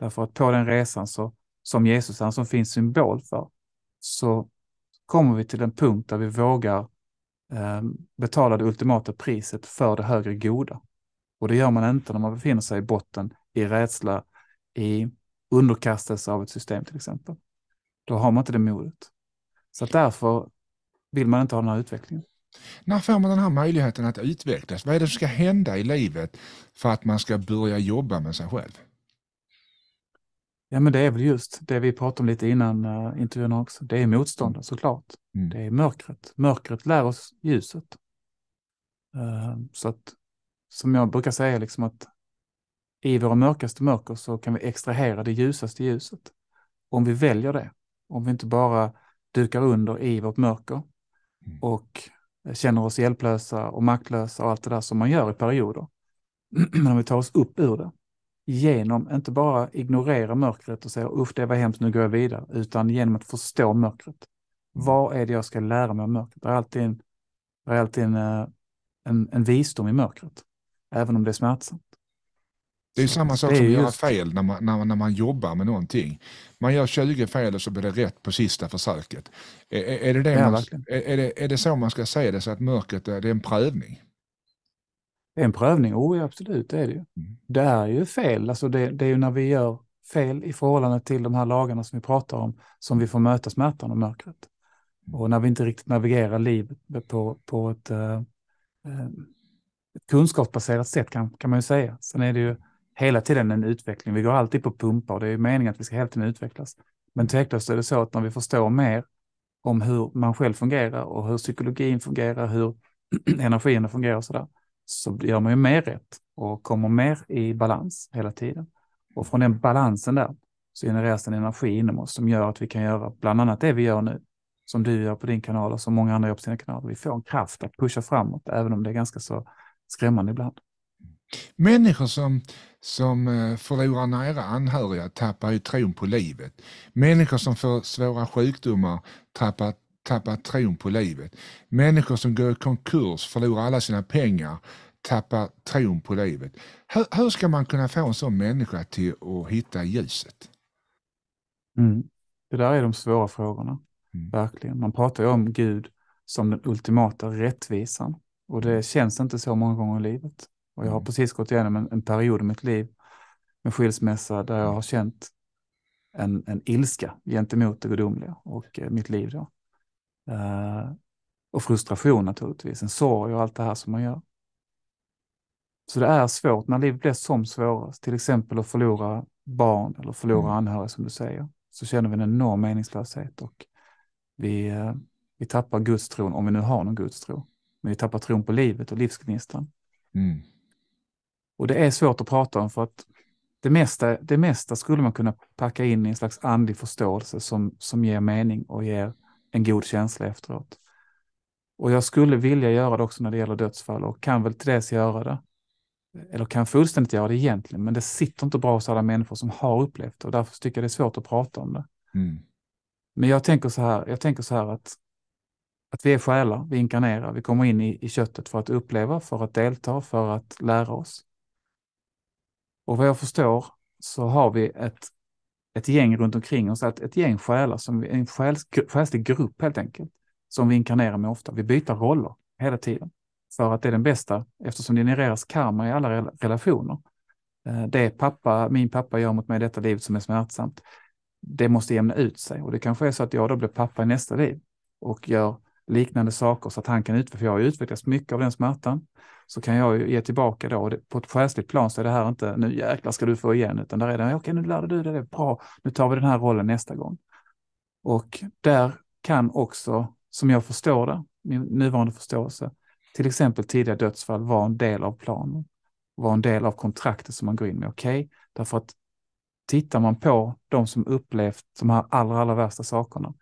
Därför att på den resan så, som Jesus, han som finns symbol för, så kommer vi till en punkt där vi vågar eh, betala det ultimata priset för det högre goda. Och det gör man inte när man befinner sig i botten, i rädsla, i underkastelse av ett system till exempel. Då har man inte det modet. Så därför vill man inte ha den här utvecklingen. När får man den här möjligheten att utvecklas? Vad är det som ska hända i livet för att man ska börja jobba med sig själv? Ja, men det är väl just det vi pratade om lite innan uh, intervjun också. Det är motståndet mm. såklart. Mm. Det är mörkret. Mörkret lär oss ljuset. Uh, så att som jag brukar säga, liksom att i våra mörkaste mörker så kan vi extrahera det ljusaste ljuset. Om vi väljer det, om vi inte bara dukar under i vårt mörker mm. och känner oss hjälplösa och maktlösa och allt det där som man gör i perioder. Men om vi tar oss upp ur det genom, inte bara ignorera mörkret och säga uff det var hemskt, nu går jag vidare, utan genom att förstå mörkret. Mm. Vad är det jag ska lära mig av mörkret? Det är alltid en, det är alltid en, eh, en, en visdom i mörkret även om det är smärtsamt. Det är samma sak som att göra fel när man, när, när man jobbar med någonting. Man gör 20 fel och så blir det rätt på sista försöket. Är, är, det, det, ja, man, är, det, är det så man ska säga det, så att mörkret är, det är en prövning? Det är en prövning, oh, ja, absolut det är det ju. Mm. Det är ju fel, alltså det, det är ju när vi gör fel i förhållande till de här lagarna som vi pratar om som vi får möta smärtan och mörkret. Mm. Och när vi inte riktigt navigerar livet på, på ett eh, eh ett kunskapsbaserat sätt kan, kan man ju säga. Sen är det ju hela tiden en utveckling. Vi går alltid på pumpa och det är meningen att vi ska hela tiden utvecklas. Men tveklöst är det så att när vi förstår mer om hur man själv fungerar och hur psykologin fungerar, hur energierna fungerar och så där, så gör man ju mer rätt och kommer mer i balans hela tiden. Och från den balansen där så genereras en energi inom oss som gör att vi kan göra bland annat det vi gör nu, som du gör på din kanal och som många andra gör på sina kanaler. Vi får en kraft att pusha framåt, även om det är ganska så skrämmande ibland. Människor som, som eh, förlorar nära anhöriga tappar ju tron på livet. Människor som får svåra sjukdomar tappar, tappar tron på livet. Människor som går i konkurs förlorar alla sina pengar tappar tron på livet. Hur, hur ska man kunna få en sån människa till att hitta ljuset? Mm. Det där är de svåra frågorna, mm. verkligen. Man pratar ju om Gud som den ultimata rättvisan. Och det känns inte så många gånger i livet. Och jag har mm. precis gått igenom en, en period i mitt liv med skilsmässa där jag har känt en, en ilska gentemot det gudomliga och eh, mitt liv då. Eh, och frustration naturligtvis, en sorg och allt det här som man gör. Så det är svårt när livet blir som svårast, till exempel att förlora barn eller förlora mm. anhöriga som du säger, så känner vi en enorm meningslöshet och vi, eh, vi tappar gudstron om vi nu har någon gudstro. Men vi tappar tron på livet och livsgnistan. Mm. Och det är svårt att prata om för att det mesta, det mesta skulle man kunna packa in i en slags andlig förståelse som, som ger mening och ger en god känsla efteråt. Och jag skulle vilja göra det också när det gäller dödsfall och kan väl till dels göra det. Eller kan fullständigt göra det egentligen, men det sitter inte bra hos alla människor som har upplevt det och därför tycker jag det är svårt att prata om det. Mm. Men jag tänker så här, jag tänker så här att att vi är själar, vi inkarnerar, vi kommer in i, i köttet för att uppleva, för att delta, för att lära oss. Och vad jag förstår så har vi ett, ett gäng runt omkring oss, ett, ett gäng själar, som, en själslig grupp helt enkelt, som vi inkarnerar med ofta. Vi byter roller hela tiden för att det är den bästa, eftersom det genereras karma i alla relationer. Eh, det pappa, min pappa gör mot mig i detta livet som är smärtsamt, det måste jämna ut sig och det kanske är så att jag då blir pappa i nästa liv och gör liknande saker så att han kan utvecklas. För jag har utvecklats mycket av den smärtan. Så kan jag ju ge tillbaka då. Och det, på ett själsligt plan så är det här inte nu jäklar ska du få igen, utan där är det okej okay, nu lärde du dig det, bra, nu tar vi den här rollen nästa gång. Och där kan också, som jag förstår det, min nuvarande förståelse, till exempel tidiga dödsfall vara en del av planen, vara en del av kontraktet som man går in med. Okej, okay? därför att tittar man på de som upplevt de här allra, allra värsta sakerna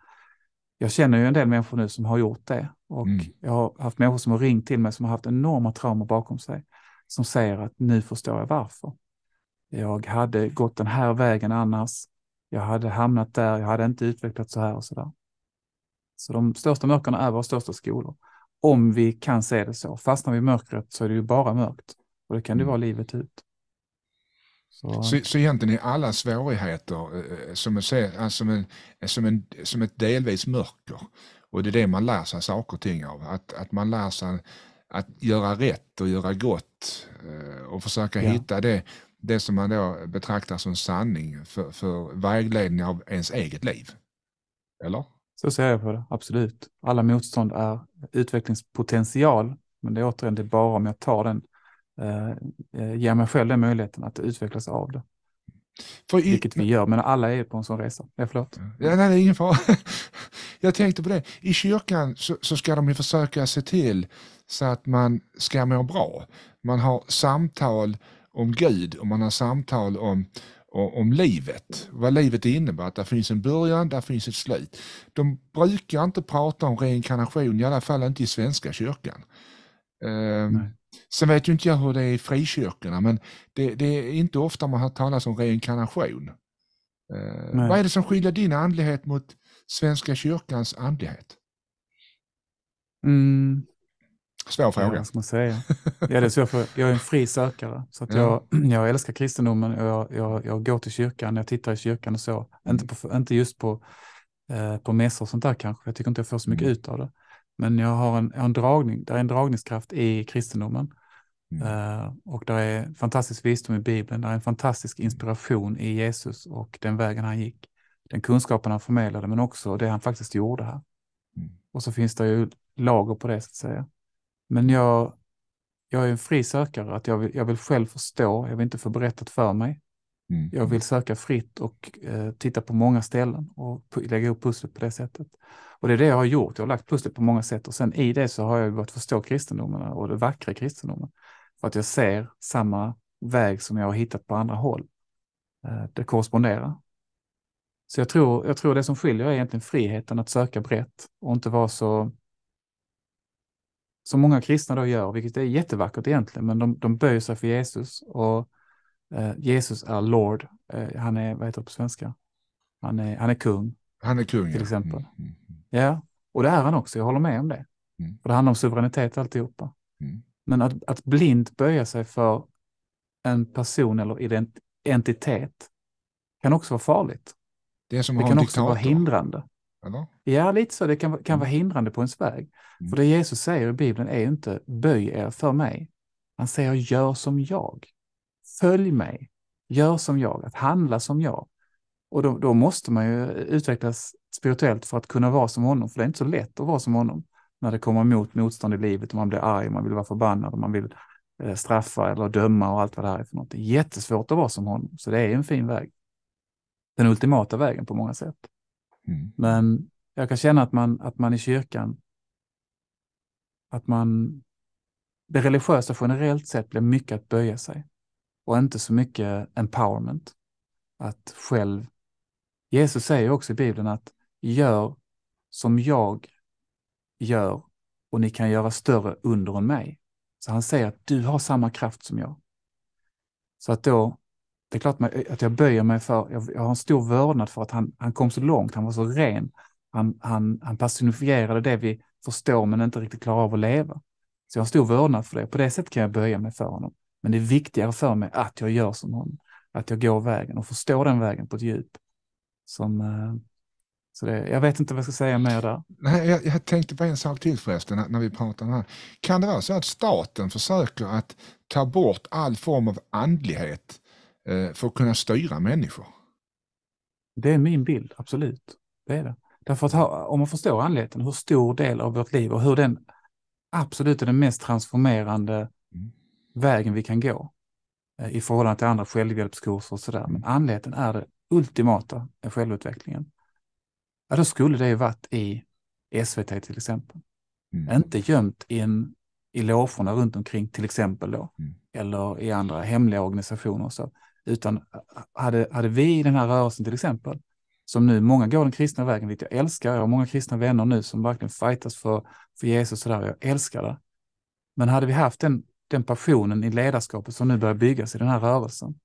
jag känner ju en del människor nu som har gjort det. Och mm. jag har haft människor som har ringt till mig som har haft enorma trauman bakom sig. Som säger att nu förstår jag varför. Jag hade gått den här vägen annars. Jag hade hamnat där, jag hade inte utvecklat så här och så där. Så de största mörkerna är våra största skolor. Om vi kan se det så. Fastnar vi i mörkret så är det ju bara mörkt. Och det kan det mm. vara livet ut. Så, så, så egentligen är alla svårigheter eh, eh, eh, som, en, som, en, som, en, som ett delvis mörker. Och det är det man lär sig saker och ting av. Att, att man lär sig att göra rätt och göra gott och försöka ja. hitta det, det som man då betraktar som sanning för, för vägledning av ens eget liv. Eller? Så ser jag på det, absolut. Alla motstånd är utvecklingspotential, men det är återigen det är bara om jag tar den eh, eh ger mig själv den möjligheten att utvecklas av det. För i, Vilket vi gör, men alla är på en sån resa. Ja, förlåt. Ja, nej, det är ingen fara. Jag tänkte på det, i kyrkan så, så, ska de ju försöka se till så att man ska må bra. Man har samtal om Gud och man har samtal om, om, om livet, vad livet innebär, att det finns en början, där finns ett slut. De brukar inte prata om reinkarnation, i alla fall inte i svenska kyrkan. Ehm, Sen vet ju inte jag hur det är i frikyrkorna, men det, det är inte ofta man hör talas om reinkarnation. Eh, vad är det som skiljer din andlighet mot Svenska kyrkans andlighet? Mm. Svår fråga. Ja, man säga. Ja, det är svår för, jag är en fri sökare, så att jag, jag älskar kristendomen och jag, jag, jag går till kyrkan, jag tittar i kyrkan och så. Inte, på, inte just på, eh, på mässor och sånt där kanske, jag tycker inte jag får så mycket mm. ut av det. Men jag har en, en dragning, det är en dragningskraft i kristendomen. Mm. Uh, och det är fantastisk visdom i Bibeln, det är en fantastisk inspiration i Jesus och den vägen han gick. Den kunskapen han förmedlade, men också det han faktiskt gjorde här. Mm. Och så finns det ju lager på det, så att säga. Men jag, jag är en fri sökare, att jag vill, jag vill själv förstå, jag vill inte få berättat för mig. Mm. Jag vill söka fritt och eh, titta på många ställen och lägga ihop pusslet på det sättet. Och det är det jag har gjort. Jag har lagt pusslet på många sätt och sen i det så har jag börjat förstå kristendomen och det vackra i kristendomen. För att jag ser samma väg som jag har hittat på andra håll. Eh, det korresponderar. Så jag tror, jag tror det som skiljer är egentligen friheten att söka brett och inte vara så som många kristna då gör, vilket är jättevackert egentligen, men de, de böjer sig för Jesus och Eh, Jesus är Lord. Eh, han är, vad heter det på svenska? Han är, han är kung. Han är kung, Till ja. exempel. Mm, mm, mm. Ja, och det är han också. Jag håller med om det. Mm. För det handlar om suveränitet alltihopa. Mm. Men att, att blint böja sig för en person eller ident entitet kan också vara farligt. Det, det kan också vara hindrande. Eller? Ja, lite så. Det kan, kan vara mm. hindrande på ens väg. För det Jesus säger i Bibeln är inte böj er för mig. Han säger gör som jag följ mig, gör som jag, att handla som jag. Och då, då, måste man ju utvecklas spirituellt för att kunna vara som honom, för det är inte så lätt att vara som honom när det kommer emot motstånd i livet och man blir arg, man vill vara förbannad och man vill eh, straffa eller döma och allt vad det här är för något. Det är jättesvårt att vara som honom, så det är en fin väg. Den ultimata vägen på många sätt. Mm. Men jag kan känna att man, att man i kyrkan, att man, det religiösa generellt sett blir mycket att böja sig och inte så mycket empowerment. Att själv... Jesus säger också i Bibeln att gör som jag gör och ni kan göra större under än mig. Så han säger att du har samma kraft som jag. Så att då, det är klart att jag böjer mig för, jag, har en stor vördnad för att han, han kom så långt, han var så ren. Han, han, han personifierade det vi förstår men inte riktigt klarar av att leva. Så jag har stor vördnad för det. På det sättet kan jag böja mig för honom. Men det är viktigare för mig att jag gör som hon, att jag går vägen och förstår den vägen på ett djup. Som, eh, så det, jag vet inte vad jag ska säga mer där. Nej, jag, jag tänkte på en sak till förresten när, när vi pratar om det här. Kan det vara så att staten försöker att ta bort all form av andlighet eh, för att kunna styra människor? Det är min bild, absolut. Det är det. Därför att ha, om man förstår andligheten, hur stor del av vårt liv och hur den absolut är den mest transformerande mm vägen vi kan gå eh, i förhållande till andra självhjälpskurser och sådär. Men andligheten är det ultimata självutvecklingen. Ja, då skulle det ju varit i SVT till exempel. Mm. Inte gömt in i logerna runt omkring till exempel då, mm. eller i andra hemliga organisationer och så. Utan eh, hade, hade vi i den här rörelsen till exempel, som nu, många går den kristna vägen, vilket jag älskar, jag har många kristna vänner nu som verkligen fightas för, för Jesus och sådär, jag älskar det. Men hade vi haft den den passionen i ledarskapet som nu börjar byggas i den här rörelsen,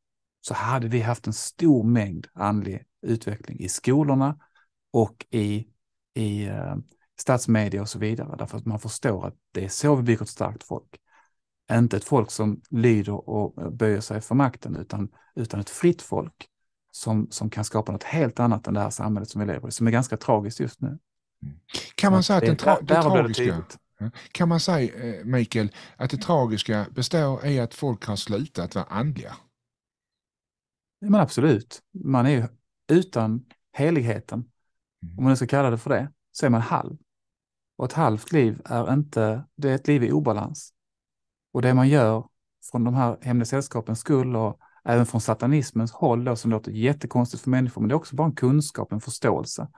så hade vi haft en stor mängd andlig utveckling i skolorna och i, i eh, statsmedia och så vidare, därför att man förstår att det är så vi bygger ett starkt folk. Inte ett folk som lyder och böjer sig för makten, utan, utan ett fritt folk som, som kan skapa något helt annat än det här samhället som vi lever i, som är ganska tragiskt just nu. Kan man säga att, det den, tra den tragiska, kan man säga, eh, Mikael, att det mm. tragiska består i att folk har slutat vara andliga? Men absolut. Man är ju utan heligheten, mm. om man nu ska kalla det för det, så är man halv. Och ett halvt liv är inte, det är ett liv i obalans. Och det man gör från de här hemliga sällskapens skull och även från satanismens håll då, som låter jättekonstigt för människor, men det är också bara en kunskap, en förståelse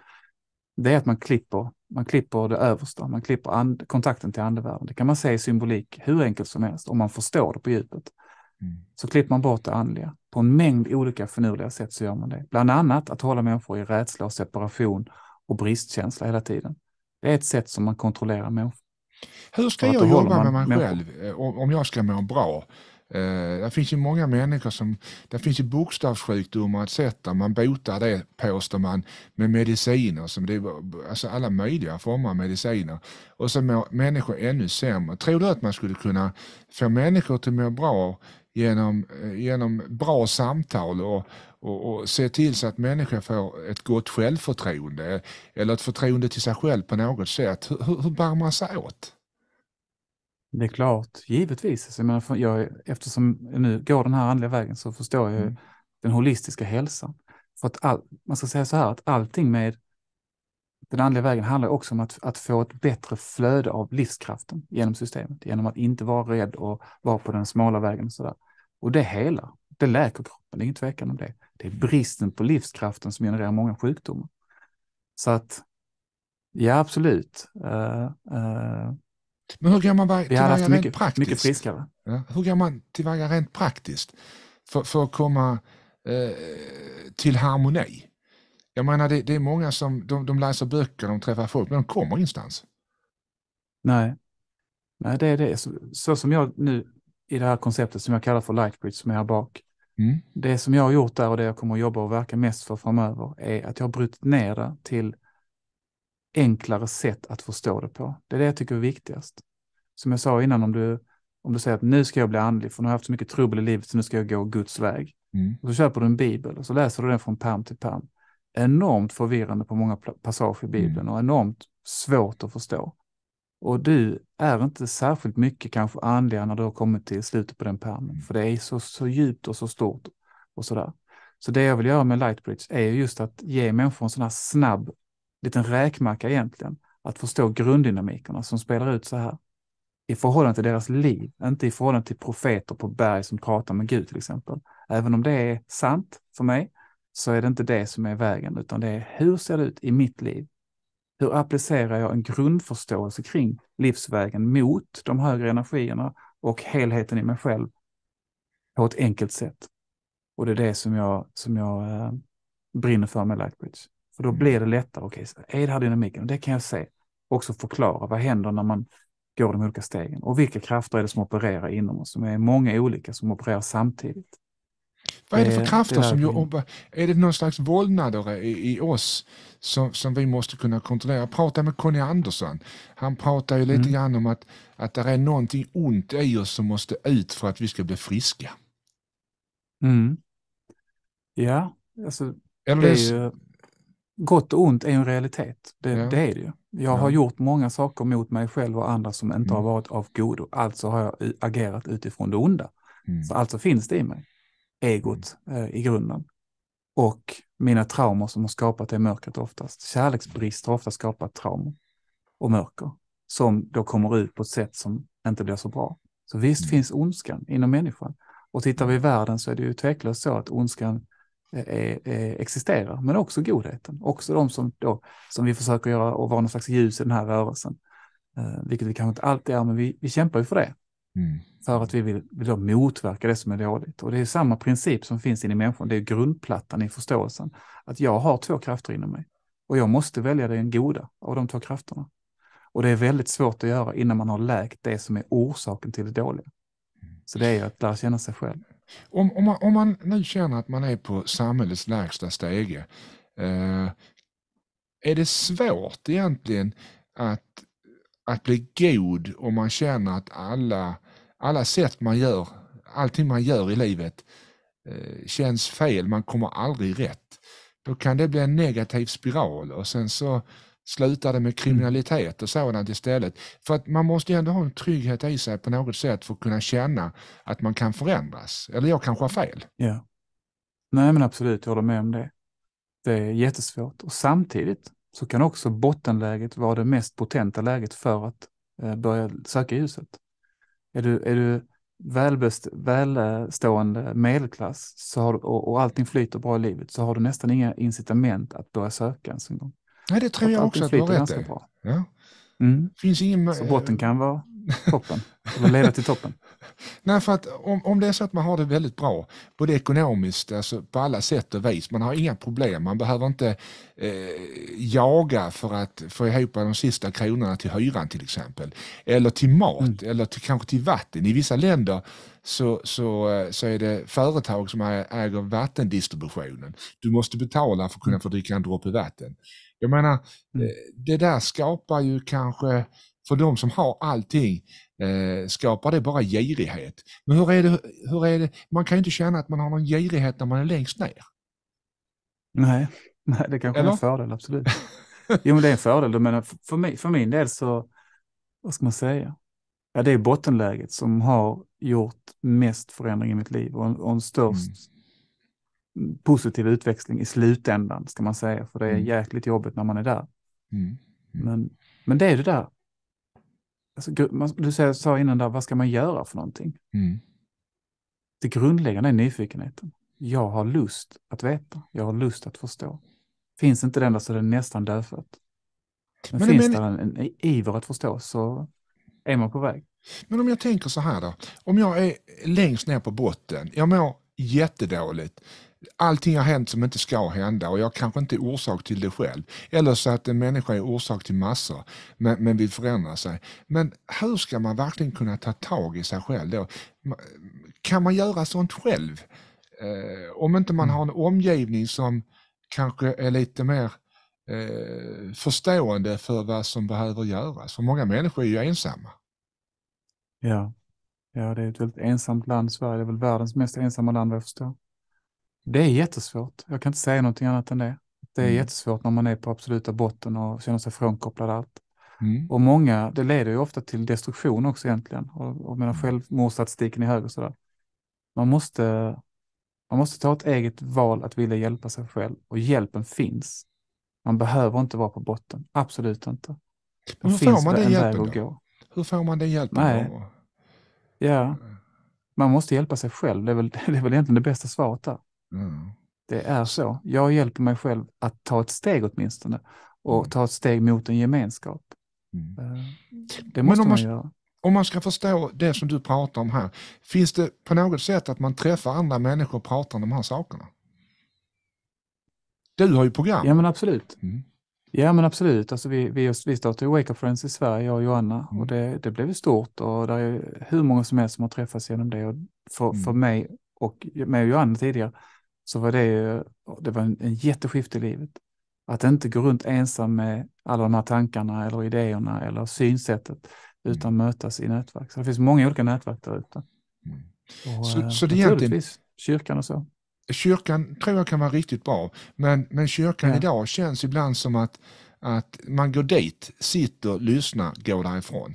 det är att man klipper, man klipper det översta, man klipper and, kontakten till andevärlden. Det kan man se i symbolik hur enkelt som helst, om man förstår det på djupet. Mm. Så klipper man bort det andliga. På en mängd olika finurliga sätt så gör man det. Bland annat att hålla människor i rädsla och separation och bristkänsla hela tiden. Det är ett sätt som man kontrollerar människor. Hur ska jag jobba med mig själv eh, om jag ska må bra? Eh, det finns ju många människor som, det finns ju bokstavssjukdomar etc. Man botar det påstår man med mediciner, som det, alltså alla möjliga former av mediciner. Och så mår människor ännu sämre. Tror du att man skulle kunna få människor till att må bra genom, eh, genom bra samtal och, och, och, se till så att människor får ett gott självförtroende eller ett förtroende till sig själv på något sätt. Hur, hur bär man sig åt? Det är klart, givetvis. Alltså, jag menar, jag, eftersom jag nu går den här andliga vägen så förstår jag mm. den holistiska hälsan. För att all, man ska säga så här att allting med den andliga vägen handlar också om att, att få ett bättre flöde av livskraften genom systemet, genom att inte vara rädd och vara på den smala vägen. Och, sådär. och det hela, det läker kroppen, det är ingen tvekan om det. Det är bristen på livskraften som genererar många sjukdomar. Så att, ja absolut, uh, uh, men hur går man tillväga rent mycket, praktiskt? Mycket friskare. Ja, hur går man tillväga rent praktiskt för, för att komma eh, till harmoni? Jag menar, det, det, är många som de, de läser böcker, de träffar folk, men de kommer ingenstans. Nej. Nej, det är det. Så, så, som jag nu i det här konceptet som jag kallar för Lightbridge, som är här bak. Mm. Det som jag har gjort där och det jag kommer att jobba och verka mest för framöver är att jag har brutit ner det till enklare sätt att förstå det på. Det är det jag tycker är viktigast. Som jag sa innan, om du, om du säger att nu ska jag bli andlig, för nu har jag haft så mycket trubbel i livet, så nu ska jag gå Guds väg. Mm. Och så köper du en bibel och så läser du den från pärm till pärm. Enormt förvirrande på många passager i Bibeln mm. och enormt svårt att förstå. Och du är inte särskilt mycket kanske andligare när du har kommit till slutet på den pärmen, mm. för det är så, så djupt och så stort och sådär. Så det jag vill göra med Lightbridge är just att ge människor en sån här snabb liten räkmacka egentligen, att förstå grunddynamikerna som spelar ut så här. I förhållande till deras liv, inte i förhållande till profeter på berg som pratar med Gud till exempel. Även om det är sant för mig, så är det inte det som är vägen, utan det är hur ser det ut i mitt liv? Hur applicerar jag en grundförståelse kring livsvägen mot de högre energierna och helheten i mig själv på ett enkelt sätt? Och det är det som jag, som jag eh, brinner för med Lightbridge. För då blir det lättare. Okej, okay, är det här dynamiken? Och det kan jag se. Också förklara vad händer när man går de olika stegen och vilka krafter är det som opererar inom oss? Det är många olika som opererar samtidigt. Vad är det för eh, krafter det som jobbar? Är det någon slags vålnader i, i oss som, som vi måste kunna kontrollera? Prata med Conny Andersson. Han pratar ju lite mm. grann om att, att det är någonting ont i oss som måste ut för att vi ska bli friska. Mm. Ja, alltså. Eller det är ju gott och ont är en realitet. Det, ja. det är det ju. Jag har gjort många saker mot mig själv och andra som inte mm. har varit av godo. Alltså har jag agerat utifrån det onda. Mm. Så alltså finns det i mig, egot mm. eh, i grunden. Och mina traumer som har skapat det mörkret oftast. Kärleksbrist har ofta skapat trauma och mörker som då kommer ut på ett sätt som inte blir så bra. Så visst mm. finns ondskan inom människan. Och tittar vi i världen så är det ju tveklöst så att ondskan Eh, eh, existerar, men också godheten. Också de som, då, som vi försöker göra och vara någon slags ljus i den här rörelsen. Eh, vilket vi kanske inte alltid är, men vi, vi kämpar ju för det. Mm. För att vi vill, vill då motverka det som är dåligt. Och det är samma princip som finns inne i människan, det är grundplattan i förståelsen. Att jag har två krafter inom mig och jag måste välja den goda av de två krafterna. Och det är väldigt svårt att göra innan man har läkt det som är orsaken till det dåliga. Så det är ju att lära känna sig själv. Om, om, man, om man nu känner att man är på samhällets lägsta stege, eh, är det svårt egentligen att, att bli god om man känner att alla, alla sätt man gör, allting man gör i livet eh, känns fel, man kommer aldrig rätt. Då kan det bli en negativ spiral och sen så slutade med mm. kriminalitet och sådant istället. För att man måste ju ändå ha en trygghet i sig på något sätt för att kunna känna att man kan förändras. Eller jag kanske har fel. Ja. Nej men absolut, jag håller med om det. Det är jättesvårt och samtidigt så kan också bottenläget vara det mest potenta läget för att eh, börja söka ljuset. Är du, är du välbest, välstående medelklass så har, och, och allting flyter bra i livet så har du nästan inga incitament att börja söka ens en gång. Nej, det tror att jag också att du har rätt i. Ja. Mm. Finns ingen... Så botten kan vara toppen, eller leda till toppen. Nej, för att om, om det är så att man har det väldigt bra, både ekonomiskt, alltså på alla sätt och vis, man har inga problem, man behöver inte eh, jaga för att få ihop de sista kronorna till hyran till exempel, eller till mat, mm. eller till, kanske till vatten. I vissa länder så, så, eh, så är det företag som äger vattendistributionen. Du måste betala för att kunna få dricka en droppe vatten. Jag menar, mm. Eh, det där skapar ju kanske, för de som har allting, eh, skapar det bara girighet. Men hur är, det, hur är det, man kan ju inte känna att man har någon girighet när man är längst ner. Nej, nej det kanske Eller? är en fördel, absolut. jo, men det är en fördel, men för, mig, för min del så, vad ska man säga? Ja, det är bottenläget som har gjort mest förändring i mitt liv och, och störst mm positiv utväxling i slutändan, ska man säga, för det är mm. jäkligt jobbigt när man är där. Mm. Mm. Men, men det är det där. Alltså, du sa innan där, vad ska man göra för någonting? Mm. Det grundläggande är nyfikenheten. Jag har lust att veta, jag har lust att förstå. Finns inte den där så är det nästan dödfött. Men, men finns men... det en, en iver att förstå så är man på väg. Men om jag tänker så här då, om jag är längst ner på botten, jag mår jättedåligt, allting har hänt som inte ska hända och jag kanske inte är orsak till det själv. Eller så att en människa är orsak till massor men, men vill förändra sig. Men hur ska man verkligen kunna ta tag i sig själv då? Kan man göra sånt själv? Eh, om inte man mm. har en omgivning som kanske är lite mer eh, förstående för vad som behöver göras. För många människor är ju ensamma. Ja. ja, det är ett väldigt ensamt land. Sverige är väl världens mest ensamma land vad jag förstår. Det är jättesvårt. Jag kan inte säga någonting annat än det. Det är mm. jättesvårt när man är på absoluta botten och känner sig frånkopplad allt. Mm. Och många, det leder ju ofta till destruktion också egentligen. Och, och medan mm. självmordsstatistiken är hög och sådär. Man måste, man måste ta ett eget val att vilja hjälpa sig själv och hjälpen finns. Man behöver inte vara på botten, absolut inte. Men hur får man den hjälpen då? Hur får man den hjälpen Nej. då? Ja, man måste hjälpa sig själv. Det är väl, det är väl egentligen det bästa svaret där. Mm. Det är så. Jag hjälper mig själv att ta ett steg åtminstone och mm. ta ett steg mot en gemenskap. Mm. Eh, det måste man, man göra. Om man ska förstå det som du pratar om här, finns det på något sätt att man träffar andra människor och pratar om de här sakerna? Du har ju program. Ja men absolut. Mm. Ja men absolut. Alltså, vi, vi, vi startade Wake Up Friends i Sverige, jag och Joanna, mm. och det, det blev stort och det är hur många som helst som har träffats genom det. Och för, mm. för mig och med och Joanna tidigare så var det ju det var en, en jätteskift i livet. Att inte gå runt ensam med alla de här tankarna eller idéerna eller synsättet mm. utan mm. mötas i nätverk. Så det finns många olika nätverk där ute. Mm. så, eh, så det egentligen... Kyrkan och så. Kyrkan tror jag kan vara riktigt bra, men, men kyrkan ja. idag känns ibland som att, att man går dit, sitter, lyssnar, går därifrån.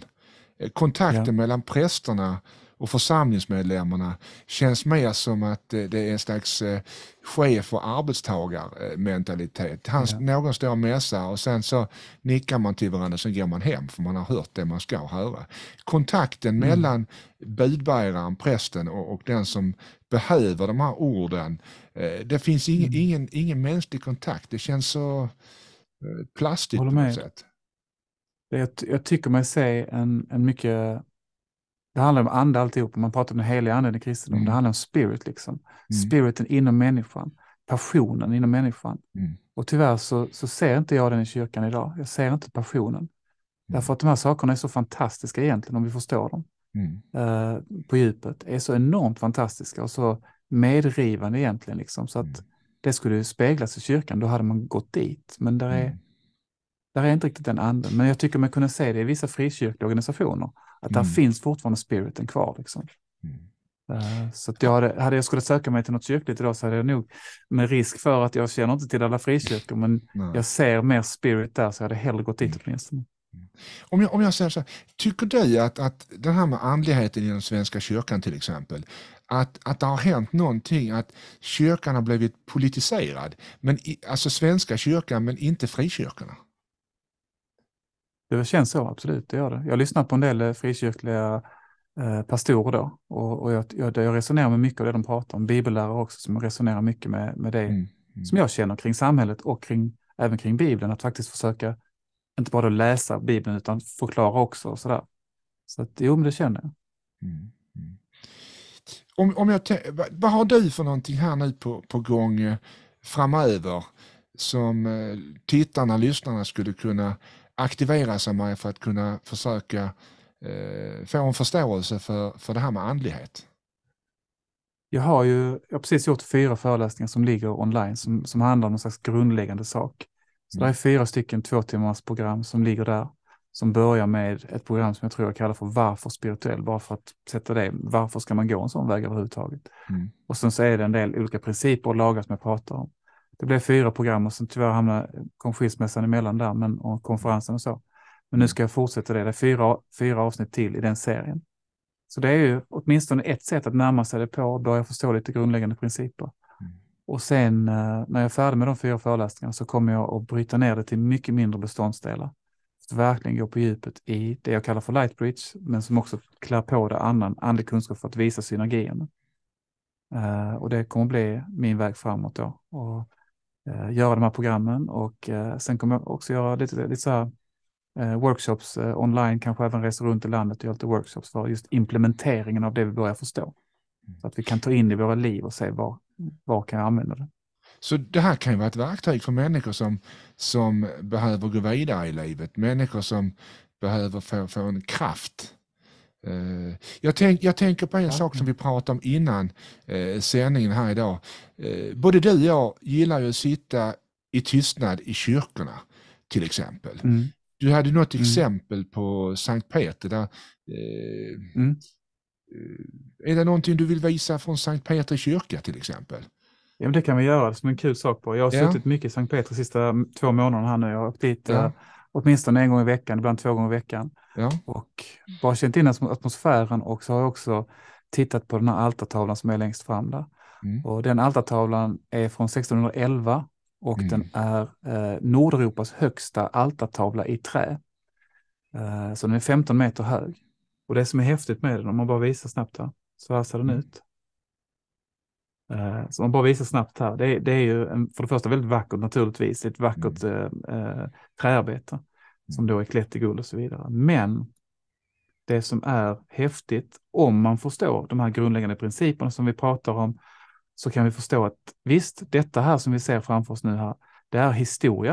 Eh, kontakten ja. mellan prästerna och församlingsmedlemmarna känns mer som att det är en slags eh, chef och arbetstagarmentalitet. ja. Någon står och mässar och sen så nickar man till varandra och sen går man hem för man har hört det man ska höra. Kontakten mm. mellan budbäraren, prästen och, och, den som behöver de här orden, eh, det finns ingen, mm. ingen, ingen mänsklig kontakt. Det känns så eh, plastigt på något sätt. Jag, jag tycker mig se en, en mycket det handlar om ande alltihop. Man pratar om den heliga anden i kristendomen, Mm. Det handlar om spirit, liksom. Mm. Spiriten inom människan. Passionen inom människan. Mm. Och tyvärr så, så ser inte jag den i kyrkan idag. Jag ser inte passionen. Mm. Därför att de här sakerna är så fantastiska egentligen, om vi förstår dem. Mm. Eh, på djupet. Är så enormt fantastiska och så medrivande egentligen. Liksom, så att mm. det skulle speglas i kyrkan, då hade man gått dit. Men där är, där är inte riktigt den anden. Men jag tycker man kunde se det i vissa frikyrkliga organisationer att där mm. finns fortfarande spiriten kvar. Liksom. Mm. Eh, så jag hade, hade jag skulle söka mig till något kyrkligt idag så hade jag nog, med risk för att jag känner inte till alla frikyrkor, men Nej. jag ser mer spirit där så jag hade hellre gått dit mm. åtminstone. Mm. Om jag, om jag säger så här, tycker du att, att den här med andligheten inom Svenska kyrkan till exempel, att, att det har hänt någonting, att kyrkan har blivit politiserad, men i, alltså Svenska kyrkan men inte frikyrkorna? Det känns så, absolut, det gör det. Jag lyssnar på en del eh, frikyrkliga eh, pastorer då och, och jag, jag, jag, resonerar med mycket av det de pratar om, bibellärare också som resonerar mycket med, med det mm. Mm. som jag känner kring samhället och kring, även kring Bibeln, att faktiskt försöka inte bara läsa Bibeln utan förklara också och sådär. Så att jo, men det känner jag. Mm. mm. Om, om jag vad har du för någonting här nu på, på gång eh, framöver som tittarna, lyssnarna skulle kunna aktivera sig med för att kunna försöka eh, få en förståelse för, för det här med andlighet? Jag har ju jag har precis gjort fyra föreläsningar som ligger online som, som handlar om någon slags grundläggande sak. Så mm. det är fyra stycken två timmars program som ligger där som börjar med ett program som jag tror jag kallar för Varför spirituell, bara för att sätta det, varför ska man gå en sån väg överhuvudtaget? Mm. Och sen så är det en del olika principer och lagar som jag pratar om det blev fyra program och sen tyvärr hamnade, kom skilsmässan emellan där men, och konferensen och så. Men nu ska jag fortsätta det. Det är fyra, fyra avsnitt till i den serien. Så det är ju åtminstone ett sätt att närma sig det på, och börja förstå lite grundläggande principer. Mm. Och sen eh, när jag är färdig med de fyra föreläsningarna så kommer jag att bryta ner det till mycket mindre beståndsdelar. Att verkligen gå på djupet i det jag kallar för lightbridge, men som också klär på det annan andlig kunskap för att visa synergierna. Uh, och det kommer bli min väg framåt då. Och Eh, göra de här programmen och eh, sen kommer jag också göra lite, lite så här eh, workshops online, kanske även resa runt i landet och göra lite workshops för just implementeringen av det vi börjar förstå. Så att vi kan ta in det i våra liv och se var, var kan jag använda det. Så det här kan ju vara ett verktyg för människor som, som behöver gå vidare i livet, människor som behöver få, få en kraft Eh, jag, tänk, jag, tänker på en ja. sak som vi pratade om innan eh, sändningen här idag. Eh, både du och jag gillar ju att sitta i tystnad i kyrkorna till exempel. Mm. Du hade något mm. exempel på Sankt Peter. Där, eh, mm. Eh, är det någonting du vill visa från Sankt Petri kyrka till exempel? Ja, men det kan vi göra som en kul sak på. Jag har ja. suttit mycket i Sankt Petri de sista två månaderna här nu. Jag har åkt dit ja. Eh, åtminstone en gång i veckan, ibland två gånger i veckan. Ja. Och bara känt in atmosfären och så har jag också tittat på den här altartavlan som är längst fram där. Mm. Och den altartavlan är från 1611 och mm. den är eh, Nordeuropas högsta altartavla i trä. Eh, så den är 15 meter hög. Och det som är häftigt med den, om man bara visar snabbt här, så här ser den mm. ut. Eh, så man bara visar snabbt här, det, det är ju en, för det första väldigt vackert naturligtvis, ett vackert mm. Eh, eh, träarbete som då är klätt i guld och så vidare. Men det som är häftigt, om man förstår de här grundläggande principerna som vi pratar om, så kan vi förstå att visst, detta här som vi ser framför oss nu här, det är historia.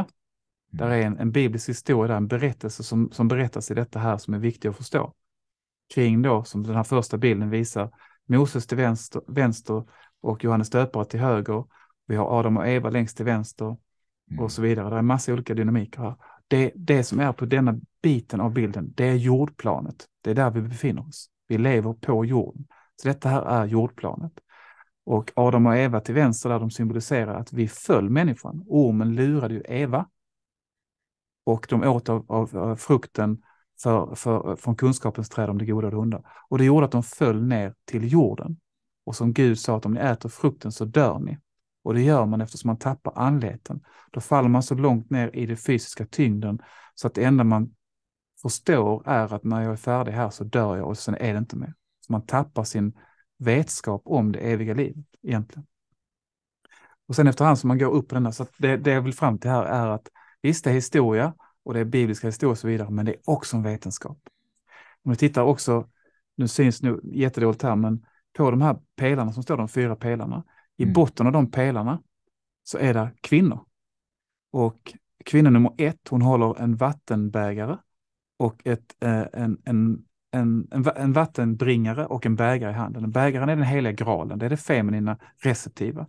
Mm. Det är en, en biblisk historia, där en berättelse som, som berättas i detta här som är viktig att förstå. Kring då, som den här första bilden visar, Moses till vänster, vänster och Johannes döpare till höger. Vi har Adam och Eva längst till vänster och mm. så vidare. Det är en massa olika dynamiker här. Det, det som är på denna biten av bilden, det är jordplanet. Det är där vi befinner oss. Vi lever på jorden. Så detta här är jordplanet. Och Adam och Eva till vänster där de symboliserar att vi föll människan. Ormen lurade ju Eva. Och de åt av, av frukten för, för, från kunskapens träd om det goda och det onda. Och det gjorde att de föll ner till jorden. Och som Gud sa att om ni äter frukten så dör ni. Och det gör man eftersom man tappar anleten. Då faller man så långt ner i den fysiska tyngden så att det enda man förstår är att när jag är färdig här så dör jag och sen är det inte mer. Så man tappar sin vetskap om det eviga livet egentligen. Och sen efterhand som man går upp på denna, så det, det jag vill fram till här är att visst, det är historia och det är bibliska historia och så vidare, men det är också en vetenskap. Om vi tittar också, nu syns nu jättedåligt här, men på de här pelarna som står, de fyra pelarna, i mm. botten av de pelarna så är det kvinnor. Och kvinna nummer ett, hon håller en vattenbägare och ett, eh, en, en, en, en, vattenbringare och en bägare i handen. bägaren är den heliga graalen, det är det feminina receptiva.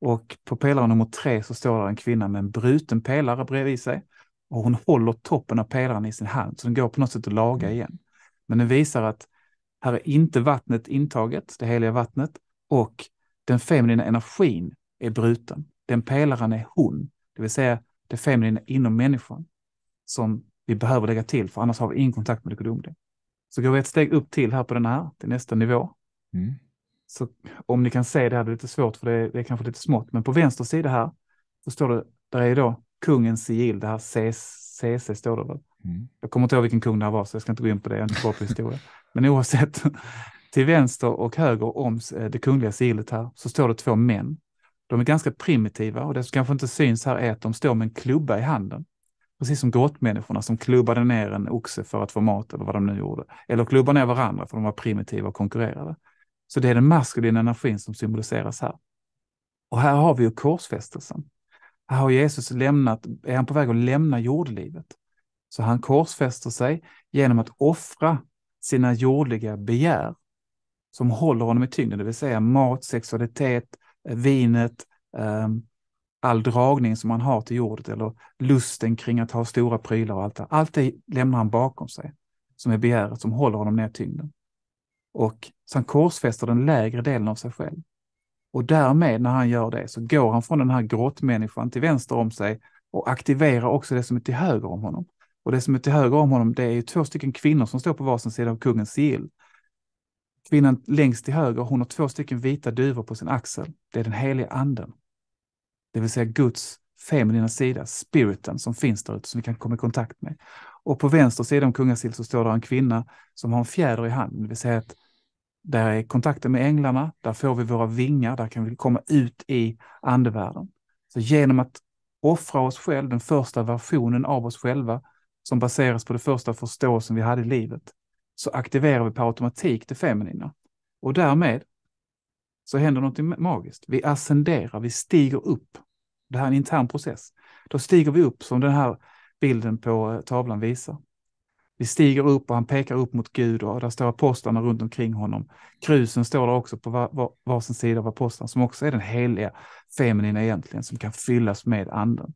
Och på pelaren nummer tre så står det en kvinna med en bruten pelare bredvid sig. Och hon håller toppen av pelaren i sin hand, så den går på något sätt att laga mm. igen. Men den visar att här är inte vattnet intaget, det heliga vattnet, och den feminina energin är bruten. Den pelaren är hon, det vill säga det feminina inom människan som vi behöver lägga till, för annars har vi ingen kontakt med det gudomliga. Så går vi ett steg upp till här på den här, till nästa nivå. Mm. Så om ni kan se det här, det är lite svårt för det är, det är kanske lite smått, men på vänster sida här så står det, där är då kungens sigill, det här CC står det väl. Mm. Jag kommer inte ihåg vilken kung det här var, så jag ska inte gå in på det, jag är inte bra på historia. Men oavsett till vänster och höger om eh, det kungliga sigillet här så står det två män. De är ganska primitiva och det som kanske inte syns här är att de står med en klubba i handen. Precis som grottmänniskorna som klubbade ner en oxe för att få mat eller vad de nu gjorde. Eller klubbade ner varandra för de var primitiva och konkurrerade. Så det är den maskulina energin som symboliseras här. Och här har vi ju korsfästelsen. Här har Jesus lämnat, är han på väg att lämna jordlivet. Så han korsfäster sig genom att offra sina jordliga begär som håller honom i tyngden, det vill säga mat, sexualitet, eh, vinet, ehm, all dragning som han har till jordet eller lusten kring att ha stora prylar och allt det Allt det lämnar han bakom sig, som är begäret som håller honom ner i tyngden. Och så han korsfäster den lägre delen av sig själv. Och därmed, när han gör det, så går han från den här grottmänniskan till vänster om sig och aktiverar också det som är till höger om honom. Och det som är till höger om honom, det är ju två stycken kvinnor som står på varsin sida av kungens sigill. Kvinnan längst till höger, hon har två stycken vita duvor på sin axel. Det är den heliga anden. Det vill säga Guds feminina sida, spiriten som finns där ute som vi kan komma i kontakt med. Och på vänster sida om kungasill så står det en kvinna som har en fjäder i handen, det vill säga att där är kontakten med änglarna, där får vi våra vingar, där kan vi komma ut i andevärlden. Så genom att offra oss själva, den första versionen av oss själva, som baseras på den första förståelsen vi hade i livet, så aktiverar vi på automatik det feminina. Och därmed så händer något magiskt. Vi ascenderar, vi stiger upp. Det här är en intern process. Då stiger vi upp som den här bilden på eh, tavlan visar. Vi stiger upp och han pekar upp mot Gud och där står apostlarna runt omkring honom. Krusen står där också på var, var, varsin sida av apostlarna som också är den heliga feminina egentligen som kan fyllas med anden.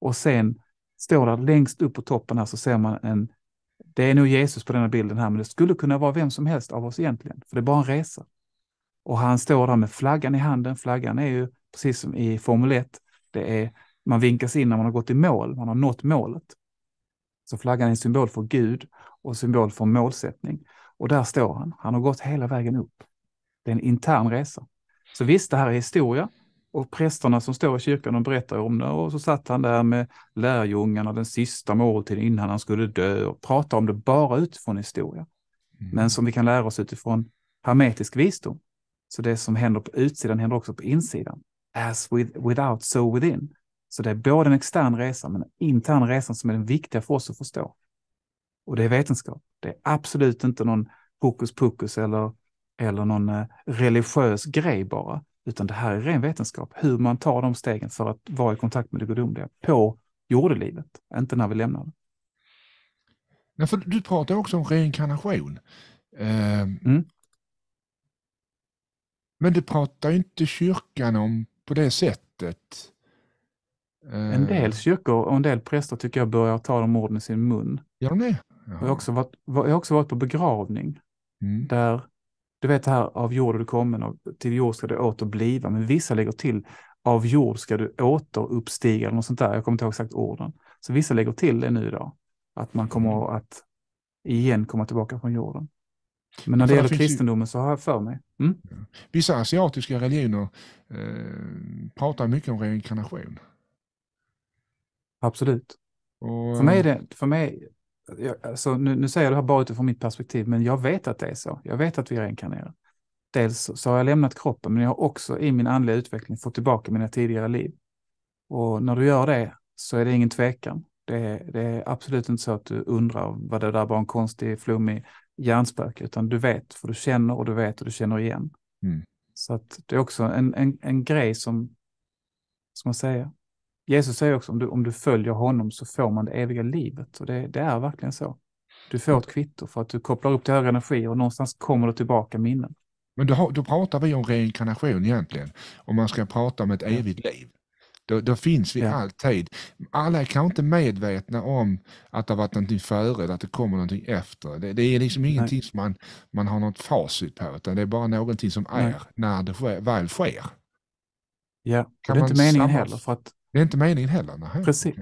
Och sen står där längst upp på toppen här så ser man en det är nog Jesus på denna bilden här, men det skulle kunna vara vem som helst av oss egentligen, för det är bara en resa. Och han står där med flaggan i handen. Flaggan är ju precis som i Formel 1. Det är, man vinkas in när man har gått i mål, man har nått målet. Så flaggan är en symbol för Gud och symbol för målsättning. Och där står han. Han har gått hela vägen upp. Det är en intern resa. Så visst, det här är historia. Och prästerna som står i kyrkan, de berättar om det. Och så satt han där med lärjungarna den sista måltiden innan han skulle dö och pratade om det bara utifrån historia. Mm. Men som vi kan lära oss utifrån hermetisk visdom. Så det som händer på utsidan händer också på insidan. As with, without, so within. Så det är både en extern resa men en intern resa som är den viktiga för oss att förstå. Och det är vetenskap. Det är absolut inte någon hokus pokus eller, eller någon eh, religiös grej bara, utan det här är ren vetenskap, hur man tar de stegen för att vara i kontakt med det gudomliga på jordelivet, inte när vi lämnar det. Ja, för du pratar också om reinkarnation. Eh, mm. Men du pratar inte kyrkan om på det sättet. Eh, en del ehm. kyrkor och en del präster tycker jag börjar ta de orden i sin mun. Gör de det? Jag har, också varit, jag har också varit på begravning mm. där du vet det här, av jord är du kommen och till jord ska du åter bliva. Men vissa lägger till, av jord ska du återuppstiga eller något sånt där. Jag kommer inte ihåg exakt orden. Så vissa lägger till det nu idag. Att man kommer mm. att igen komma tillbaka från jorden. Men när det, gäller kristendomen så har jag för mig. Mm? Vissa asiatiska religioner eh, pratar mycket om reinkarnation. Absolut. Och... för, mig är eh, det, för mig jag, alltså nu, nu, säger jag det här bara utifrån mitt perspektiv, men jag vet att det är så. Jag vet att vi reinkarnerar. Dels så har jag lämnat kroppen, men jag har också i min andliga utveckling fått tillbaka mina tidigare liv. Och när du gör det så är det ingen tvekan. Det, det är absolut inte så att du undrar vad det där var en konstig, flummig hjärnspöke, utan du vet, för du känner och du vet och du känner igen. Mm. Så att det är också en, en, en grej som, som man säger, Jesus säger också om du, om du följer honom så får man det eviga livet och det, det är verkligen så. Du får ett kvitto för att du kopplar upp till högre energi och någonstans kommer du tillbaka minnen. Men då, då pratar vi om reinkarnation egentligen, om man ska prata om ett ja. evigt liv. Då, då, finns vi ja. alltid. Alla är kanske inte medvetna om att det har varit någonting före eller att det kommer någonting efter. Det, det är liksom Nej. ingenting som man, man har något facit på, utan det är bara någonting som Nej. är när det sker, väl sker. Ja, kan det är inte meningen heller. För att det är inte meningen heller? Nej, precis.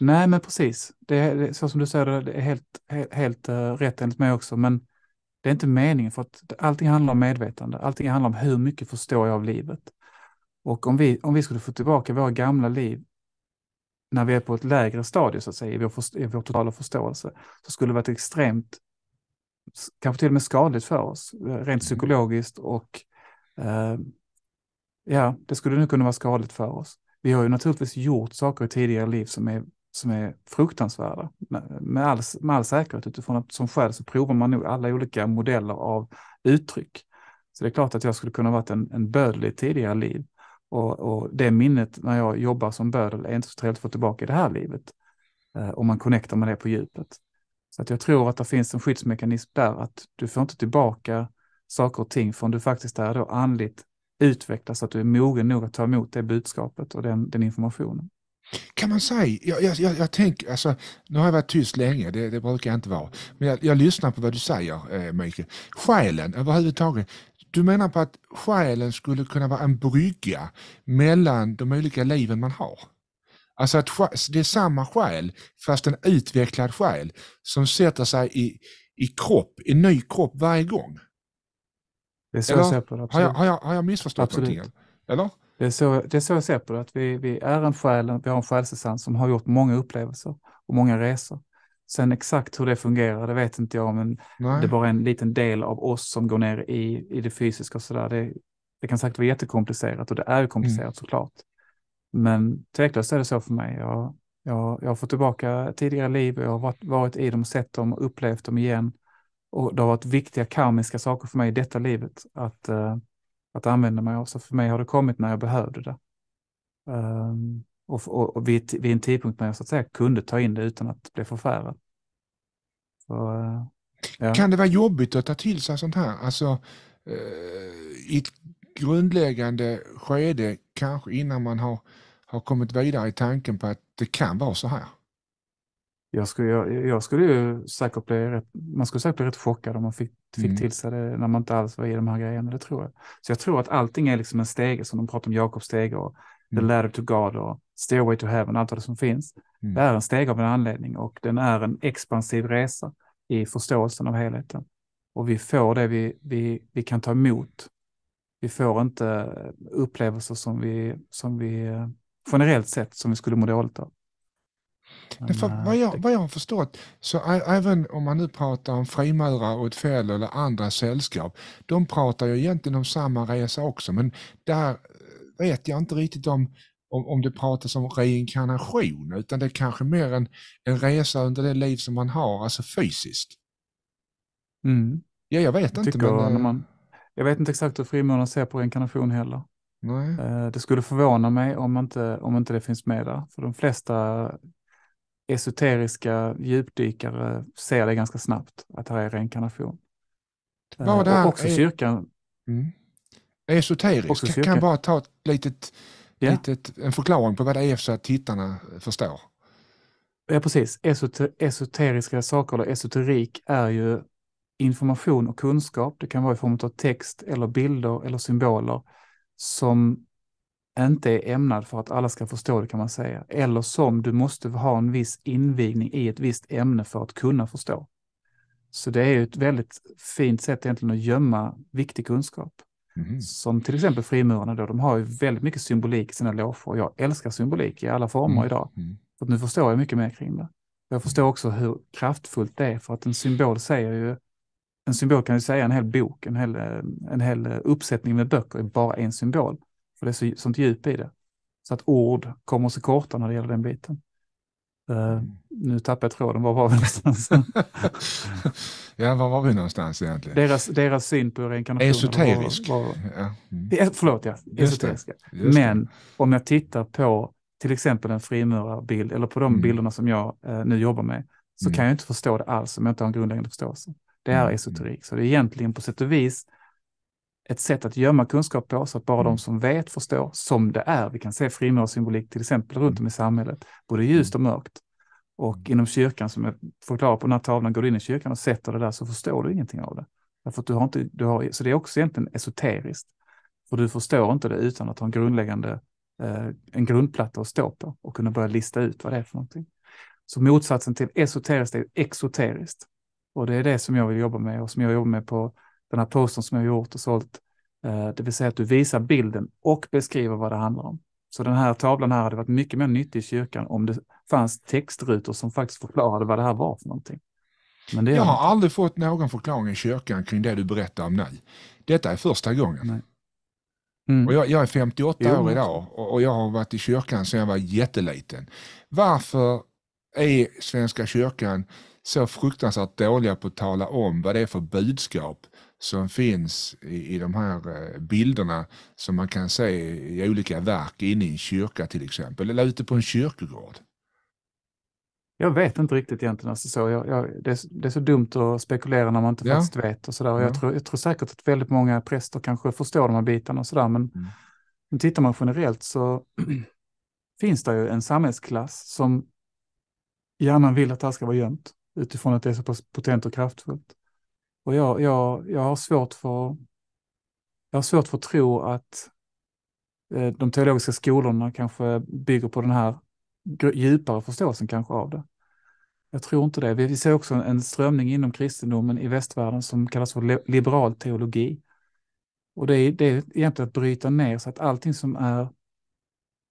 nej men precis. Det är, så som du säger, det är helt, helt, helt eh, rätt enligt mig också. Men det är inte meningen för att allting handlar om medvetande. Allting handlar om hur mycket förstår jag av livet. Och om vi, om vi skulle få tillbaka våra gamla liv när vi är på ett lägre stadie så att säga, i vår, i vår totala förståelse, så skulle det varit extremt, kanske till och med skadligt för oss, eh, rent mm. psykologiskt och eh, ja, det skulle nu kunna vara skadligt för oss vi har ju naturligtvis gjort saker i tidigare liv som är, som är fruktansvärda med all, med all säkerhet. Utifrån att som själv så provar man nog alla olika modeller av uttryck. Så det är klart att jag skulle kunna varit en, en bödel i tidigare liv. Och, och, det minnet när jag jobbar som bödel är inte så trevligt att få tillbaka i det här livet. Eh, om man connectar med det på djupet. Så att jag tror att det finns en skyddsmekanism där, att du får inte tillbaka saker och ting förrän du faktiskt är då andligt utvecklas så att du är mogen nog att ta emot det budskapet och den, den informationen. Kan man säga, jag, jag, jag, tänker, alltså, nu har jag varit tyst länge, det, det brukar jag inte vara, men jag, jag lyssnar på vad du säger eh, Mikael. Själen överhuvudtaget, du menar på att själen skulle kunna vara en brygga mellan de olika liven man har? Alltså att det är samma själ, fast en utvecklad själ, som sätter sig i, i kropp, i ny kropp varje gång? Det är så jag ser på det. Har jag, har jag, har jag missförstått absolut. någonting? Eller? Det är, så, det är så jag ser på det, att vi, vi är en själ, vi har en själsessans som har gjort många upplevelser och många resor. Sen exakt hur det fungerar, det vet inte jag, men Nej. det är bara en liten del av oss som går ner i, i det fysiska och sådär. Det, det kan säkert vara jättekomplicerat och det är mm. komplicerat mm. såklart. Men tveklöst är det så för mig. Jag, jag, jag har fått tillbaka tidigare liv, jag har varit, varit i dem, sett dem, upplevt dem igen och det har varit viktiga karmiska saker för mig i detta livet att, uh, att använda mig av. Så för mig har det kommit när jag behövde det. Um, och, och, och vid, vid, en tidpunkt när jag så att säga kunde ta in det utan att bli förfärad. Så, uh, ja. Kan det vara jobbigt att ta till sig sånt här? Alltså, uh, I ett grundläggande skede, kanske innan man har, har kommit vidare i tanken på att det kan vara så här? jag skulle, jag, jag skulle ju säkert bli rätt, man skulle säkert bli rätt chockad om man fick, fick mm. till sig det när man inte alls var i de här grejerna, det tror jag. Så jag tror att allting är liksom en stege, som de pratar om Jakobs stege och mm. The Ladder to God och Stairway to Heaven, allt det som finns. Mm. Det är en steg av en anledning och den är en expansiv resa i förståelsen av helheten. Och vi får det vi, vi, vi kan ta emot. Vi får inte upplevelser som vi, som vi eh, generellt sett som vi skulle må dåligt av. Därför, vad, jag, vad jag har förstått, så även om man nu pratar om frimurare och ett fäll eller andra sällskap, de pratar ju egentligen om samma resa också, men där vet jag inte riktigt om, om, om det pratas om reinkarnation, utan det är kanske mer en, en resa under det liv som man har, alltså fysiskt. Mm. Ja, jag vet jag inte. Men, när eh, man, jag vet inte exakt hur frimurarna ser på reinkarnation heller. Nej. Eh, det skulle förvåna mig om inte, om inte det finns med där. För de flesta esoteriska djupdykare ser det ganska snabbt, att här är reinkarnation. Vad eh, är, också kyrkan. Mm. Esoterisk, kan kyrkan. kan bara ta ett litet, ja. litet, en förklaring på vad det är så att tittarna förstår. Ja, precis. Esoter esoteriska saker eller esoterik är ju information och kunskap. Det kan vara i form av text eller bilder eller symboler som inte är ämnad för att alla ska förstå det kan man säga, eller som du måste ha en viss invigning i ett visst ämne för att kunna förstå. Så det är ju ett väldigt fint sätt egentligen att gömma viktig kunskap. Mm. Som till exempel frimurarna då, de har ju väldigt mycket symbolik i sina loger. Jag älskar symbolik i alla former mm. idag. För mm. nu förstår jag mycket mer kring det. Jag förstår också hur kraftfullt det är, för att en symbol säger ju en symbol kan ju säga en hel bok, en hel, en hel uppsättning med böcker är bara en symbol. För det är så, sånt djup i det. Så att ord kommer så korta när det gäller den biten. Uh, nu tappar jag tråden, var var vi någonstans? ja, var var vi någonstans egentligen? Deras, deras syn på reinkarnation. Esoterisk. Var, var, ja. Mm. Förlåt, ja. Esoteriska. Men om jag tittar på till exempel en frimurarbild eller på de mm. bilderna som jag eh, nu jobbar med så mm. kan jag inte förstå det alls om jag inte har en grundläggande förståelse. Det är mm. esoterik, så det är egentligen på sätt och vis ett sätt att gömma kunskap på så att bara de mm. som vet förstår som det är. Vi kan se frimurarsymbolik till exempel runt om i samhället, både ljust mm. och mörkt. Och mm. inom kyrkan, som jag förklarar på den här tavlan, går du in i kyrkan och sätter det där så förstår du ingenting av det. Därför du har inte, du har, så det är också egentligen esoteriskt. För du förstår inte det utan att ha en grundläggande, eh, en grundplatta att stå på och kunna börja lista ut vad det är för någonting. Så motsatsen till esoteriskt är exoteriskt. Och det är det som jag vill jobba med och som jag jobbar med på den här posten som jag gjort och sålt. Eh, det vill säga att du visar bilden och beskriver vad det handlar om. Så den här tavlan här hade varit mycket mer nyttig i kyrkan om det fanns textrutor som faktiskt förklarade vad det här var för någonting. Men det jag har det. aldrig fått någon förklaring i kyrkan kring det du berättar om nej. Detta är första gången. Nej. Mm. Och jag, jag, är 58 jo. år idag och, och jag har varit i kyrkan sedan jag var jätteliten. Varför är Svenska kyrkan så fruktansvärt dåliga på att tala om vad det är för budskap som finns i, i de här eh, bilderna som man kan se i olika verk inne i en kyrka till exempel, eller ute på en kyrkogård? Jag vet inte riktigt egentligen. Alltså så. Jag, jag, det, är, det, är, så dumt att spekulera när man inte ja. faktiskt vet. Och så där. Och jag, tror, jag tror säkert att väldigt många präster kanske förstår de här bitarna och sådär. Men mm. tittar man generellt så finns det ju en samhällsklass som gärna vill att det här ska vara gömt utifrån att det är så pass potent och kraftfullt. Och jag, jag, jag, har svårt för, jag har svårt för att tro att eh, de teologiska skolorna kanske bygger på den här djupare förståelsen kanske av det. Jag tror inte det. Vi ser också en strömning inom kristendomen i västvärlden som kallas för liberal teologi. Och det är, det är egentligen att bryta ner så att allting som är,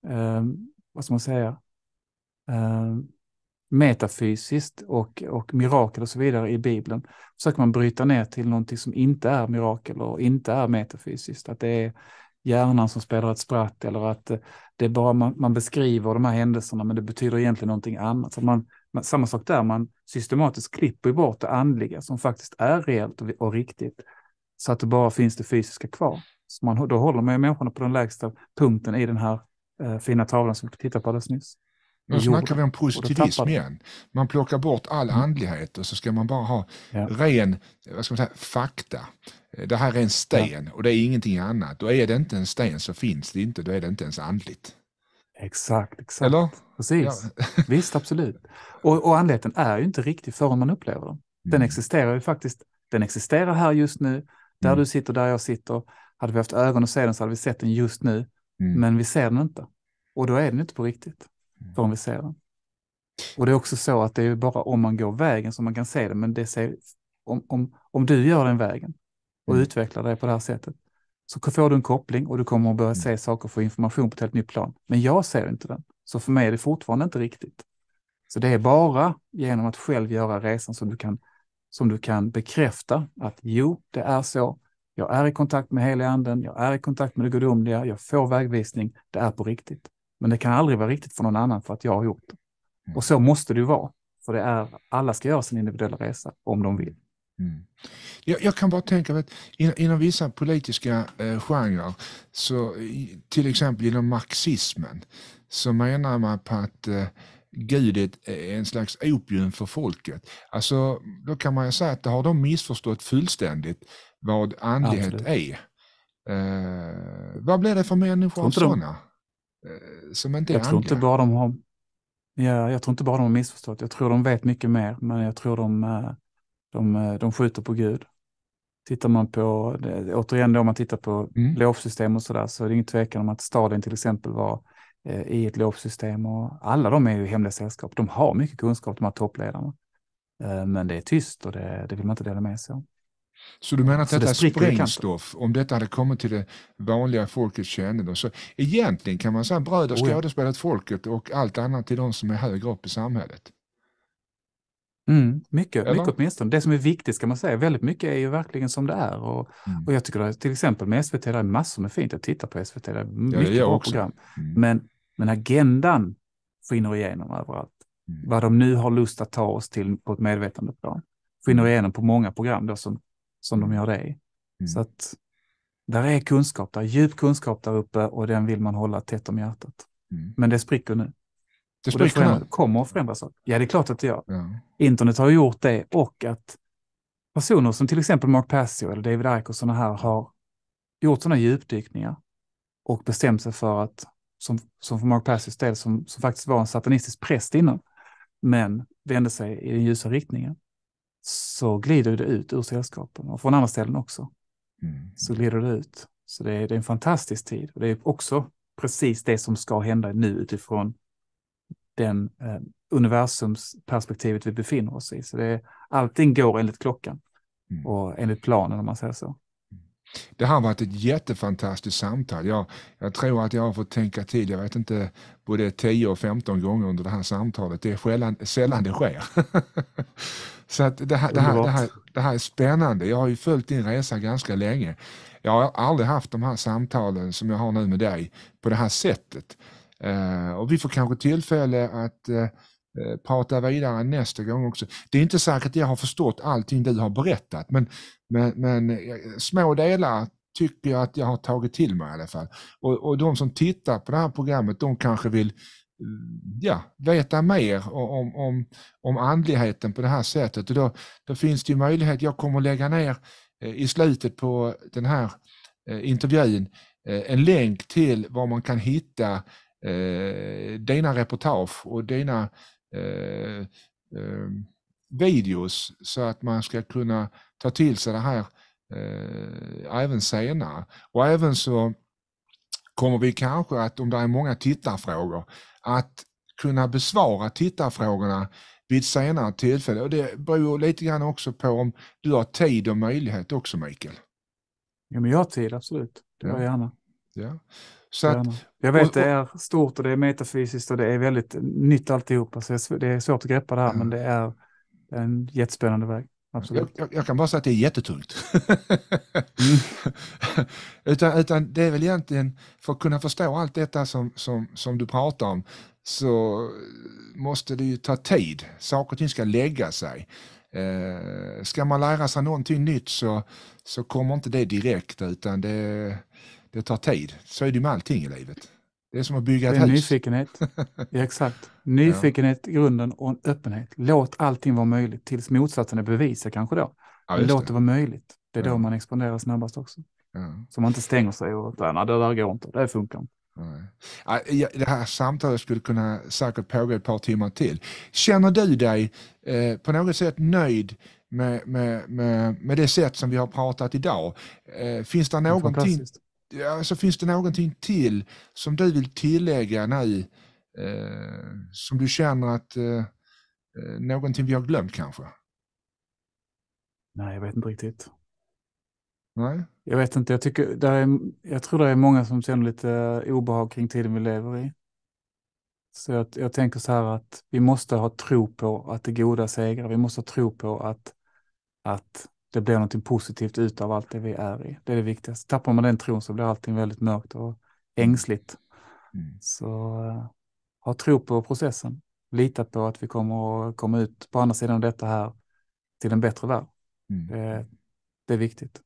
eh, vad ska man säga, eh, metafysiskt och, och mirakel och så vidare i Bibeln försöker man bryta ner till någonting som inte är mirakel och inte är metafysiskt. Att det är hjärnan som spelar ett spratt eller att det är bara man, man beskriver de här händelserna men det betyder egentligen någonting annat. Så man, man, samma sak där, man systematiskt klipper bort det andliga som faktiskt är reellt och, och riktigt så att det bara finns det fysiska kvar. Så man, då håller man ju människorna på den lägsta punkten i den här eh, fina tavlan som vi tittade på alldeles nyss. Nu jo, mm. snackar vi om positivism igen. Man plockar bort all mm. andlighet och så ska man bara ha ja. ren vad ska man säga, fakta. Det här är en sten ja. och det är ingenting annat. Då är det inte en sten så finns det inte, då är det inte ens andligt. Exakt, exakt. Eller? Precis. Ja. Visst, absolut. Och, och andligheten är ju inte riktig förrän man upplever den. Den mm. existerar ju faktiskt. Den existerar här just nu, där mm. du sitter, där jag sitter. Hade vi haft ögon och se den så hade vi sett den just nu, mm. men vi ser den inte. Och då är den inte på riktigt förrän vi ser den. Och det är också så att det är bara om man går vägen som man kan se det, men det ser, om, om, om du gör den vägen och mm. utvecklar dig på det här sättet så får du en koppling och du kommer att börja mm. se saker och få information på ett helt nytt plan. Men jag ser inte den, så för mig är det fortfarande inte riktigt. Så det är bara genom att själv göra resan som du kan, som du kan bekräfta att jo, det är så. Jag är i kontakt med heliga anden, jag är i kontakt med det gudomliga, jag får vägvisning, det är på riktigt. Men det kan aldrig vara riktigt för någon annan för att jag har gjort det. Mm. Och så måste det ju vara. För det är, alla ska göra sin individuella resa om de vill. Mm. Jag, jag, kan bara tänka att inom vissa politiska eh, genrer, så, till exempel inom marxismen, så menar man på att eh, Gud är eh, en slags opium för folket. Alltså, då kan man ju säga att det har de missförstått fullständigt vad andlighet Absolut. är. Eh, vad blir det för människor av sådana? De Eh, som inte jag tror Inte bara de har, ja, jag tror inte bara de har missförstått. Jag tror de vet mycket mer, men jag tror de, eh, de, eh, de skjuter på Gud. Tittar man på, återigen då om man tittar på mm. lovsystem och sådär, så är det ingen tvekan om att staden till exempel var i ett lovsystem och alla de är ju hemliga sällskap. De har mycket kunskap, de här toppledarna. Men det är tyst och det, det vill man inte dela med sig om. Så du menar att detta det är sprängstoff, om detta hade kommit till det vanliga folkets kännedom. Så egentligen kan man säga bröd och skådespel åt folket och allt annat till de som är högre upp i samhället. Mm, mycket, mycket åtminstone. Det som är viktigt ska man säga, väldigt mycket är ju verkligen som det är. Och, mm. och jag tycker att till exempel med SVT, det är massor med fint. Jag tittar på SVT, det är mycket ja, det bra också. program. Mm. Men, men agendan skiner igenom överallt. Mm. Vad de nu har lust att ta oss till på ett medvetandeplan. Mm. Skiner igenom på många program då som som de gör dig. Mm. Så att där är kunskap, där är djup kunskap där uppe och den vill man hålla tätt om hjärtat. Mm. Men det spricker nu. Det, spricker och det förändras, kommer att förändras. Ja, det är klart att det gör. Ja. Internet har gjort det och att personer som till exempel Mark Passio eller David Ike och sådana här har gjort sådana djupdykningar och bestämt sig för att, som, som för Mark Passios del, som, som faktiskt var en satanistisk präst innan, men vände sig i den ljusa riktningen så glider det ut ur sällskapen och från andra ställen också. Mm. Så glider det ut. Så det är, det är en fantastisk tid. Och det är också precis det som ska hända nu utifrån den eh, universumsperspektivet vi befinner oss i. Så det är, allting går enligt klockan mm. och enligt planen om man säger så. Det har varit ett jättefantastiskt samtal. Jag, jag tror att jag har fått tänka till, jag vet inte, både 10 och 15 gånger under det här samtalet. Det är sällan, sällan det sker. Så att det här, det, här, det, här, det, här, är spännande. Jag har ju följt din resa ganska länge. Jag har aldrig haft de här samtalen som jag har nu med dig på det här sättet. Uh, och vi får kanske tillfälle att uh, prata vidare nästa gång också. Det är inte säkert att jag har förstått allting du har berättat, men, men, men eh, små delar tycker jag att jag har tagit till mig i alla fall. Och, och de som tittar på det här programmet, de kanske vill eh, ja, veta mer om, om, om andligheten på det här sättet. Och då, då finns det ju möjlighet, jag kommer lägga ner eh, i slutet på den här intervjun en länk till var man kan hitta eh, dina reportage och dina eh, eh, videos så att man ska kunna ta till sig det här eh, även senare. Och även så kommer vi kanske att, om det är många tittarfrågor, att kunna besvara tittarfrågorna vid senare tillfälle. Och det beror lite grann också på om du har tid och möjlighet också, Mikael. Ja, men jag har tid, absolut. Det har ja. jag gärna. Ja. Så att, jag vet att det är stort och det är metafysiskt och det är väldigt nytt alltihopa. Så det är svårt att greppa det här, ja. men det är en jättespännande väg. Absolut. Jag, jag, kan bara säga att det är jättetungt. mm. utan, utan det är väl egentligen, för att kunna förstå allt detta som, som, som du pratar om, så måste det ju ta tid. Saker och ting ska lägga sig. Eh, ska man lära sig någonting nytt så, så kommer inte det direkt, utan det, det tar tid. Så är det med allting i livet. Det är som att bygga ett hus. Nyfikenhet. Ja, exakt. Nyfikenhet i grunden och en öppenhet. Låt allting vara möjligt tills motsatsen är bevisad kanske då. Ja, Låt det. det vara möjligt. Det är ja. då man expanderar snabbast också. Ja. Så man inte stänger sig och att det där går inte, det funkar inte. Nej. Det här samtalet skulle kunna säkert pågå ett par timmar till. Känner du dig eh, på något sätt nöjd med, med, med, med det sätt som vi har pratat idag? Eh, finns det någonting, det alltså, finns det någonting till som du vill tillägga nu eh, som du känner att eh, eh, någonting vi har glömt kanske? Nej, jag vet inte riktigt. Nej. Jag vet inte, jag, tycker, där är, jag tror det är många som känner lite eh, obehag kring tiden vi lever i. Så jag, jag tänker så här att vi måste ha tro på att det goda segrar. Vi måste ha tro på att, att det blir något positivt utav allt det vi är i. Det är det viktigaste. Tappar man den tron så blir allting väldigt mörkt och mm. ängsligt. Mm. Så eh, ha tro på processen. Lita på att vi kommer att komma ut på andra sidan av detta här till en bättre värld. Mm. Det, det, är viktigt.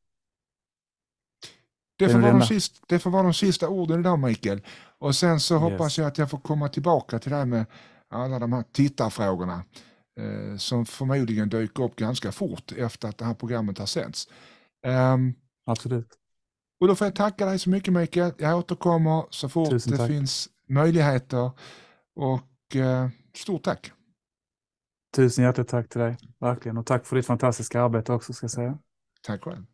Det får, vara de sista, det får vara de sista orden idag Mikael. Och sen så hoppas yes. jag att jag får komma tillbaka till det här med alla de här tittarfrågorna. Eh, som förmodligen dyker upp ganska fort efter att det här programmet har sänts. Ehm, Absolut. Och då får jag tacka dig så mycket Mikael. Jag återkommer så fort det finns möjligheter. Och eh, stort tack. Tusen hjärtligt tack till dig, verkligen. Och tack för ditt fantastiska arbete också, ska jag säga. Tack själv.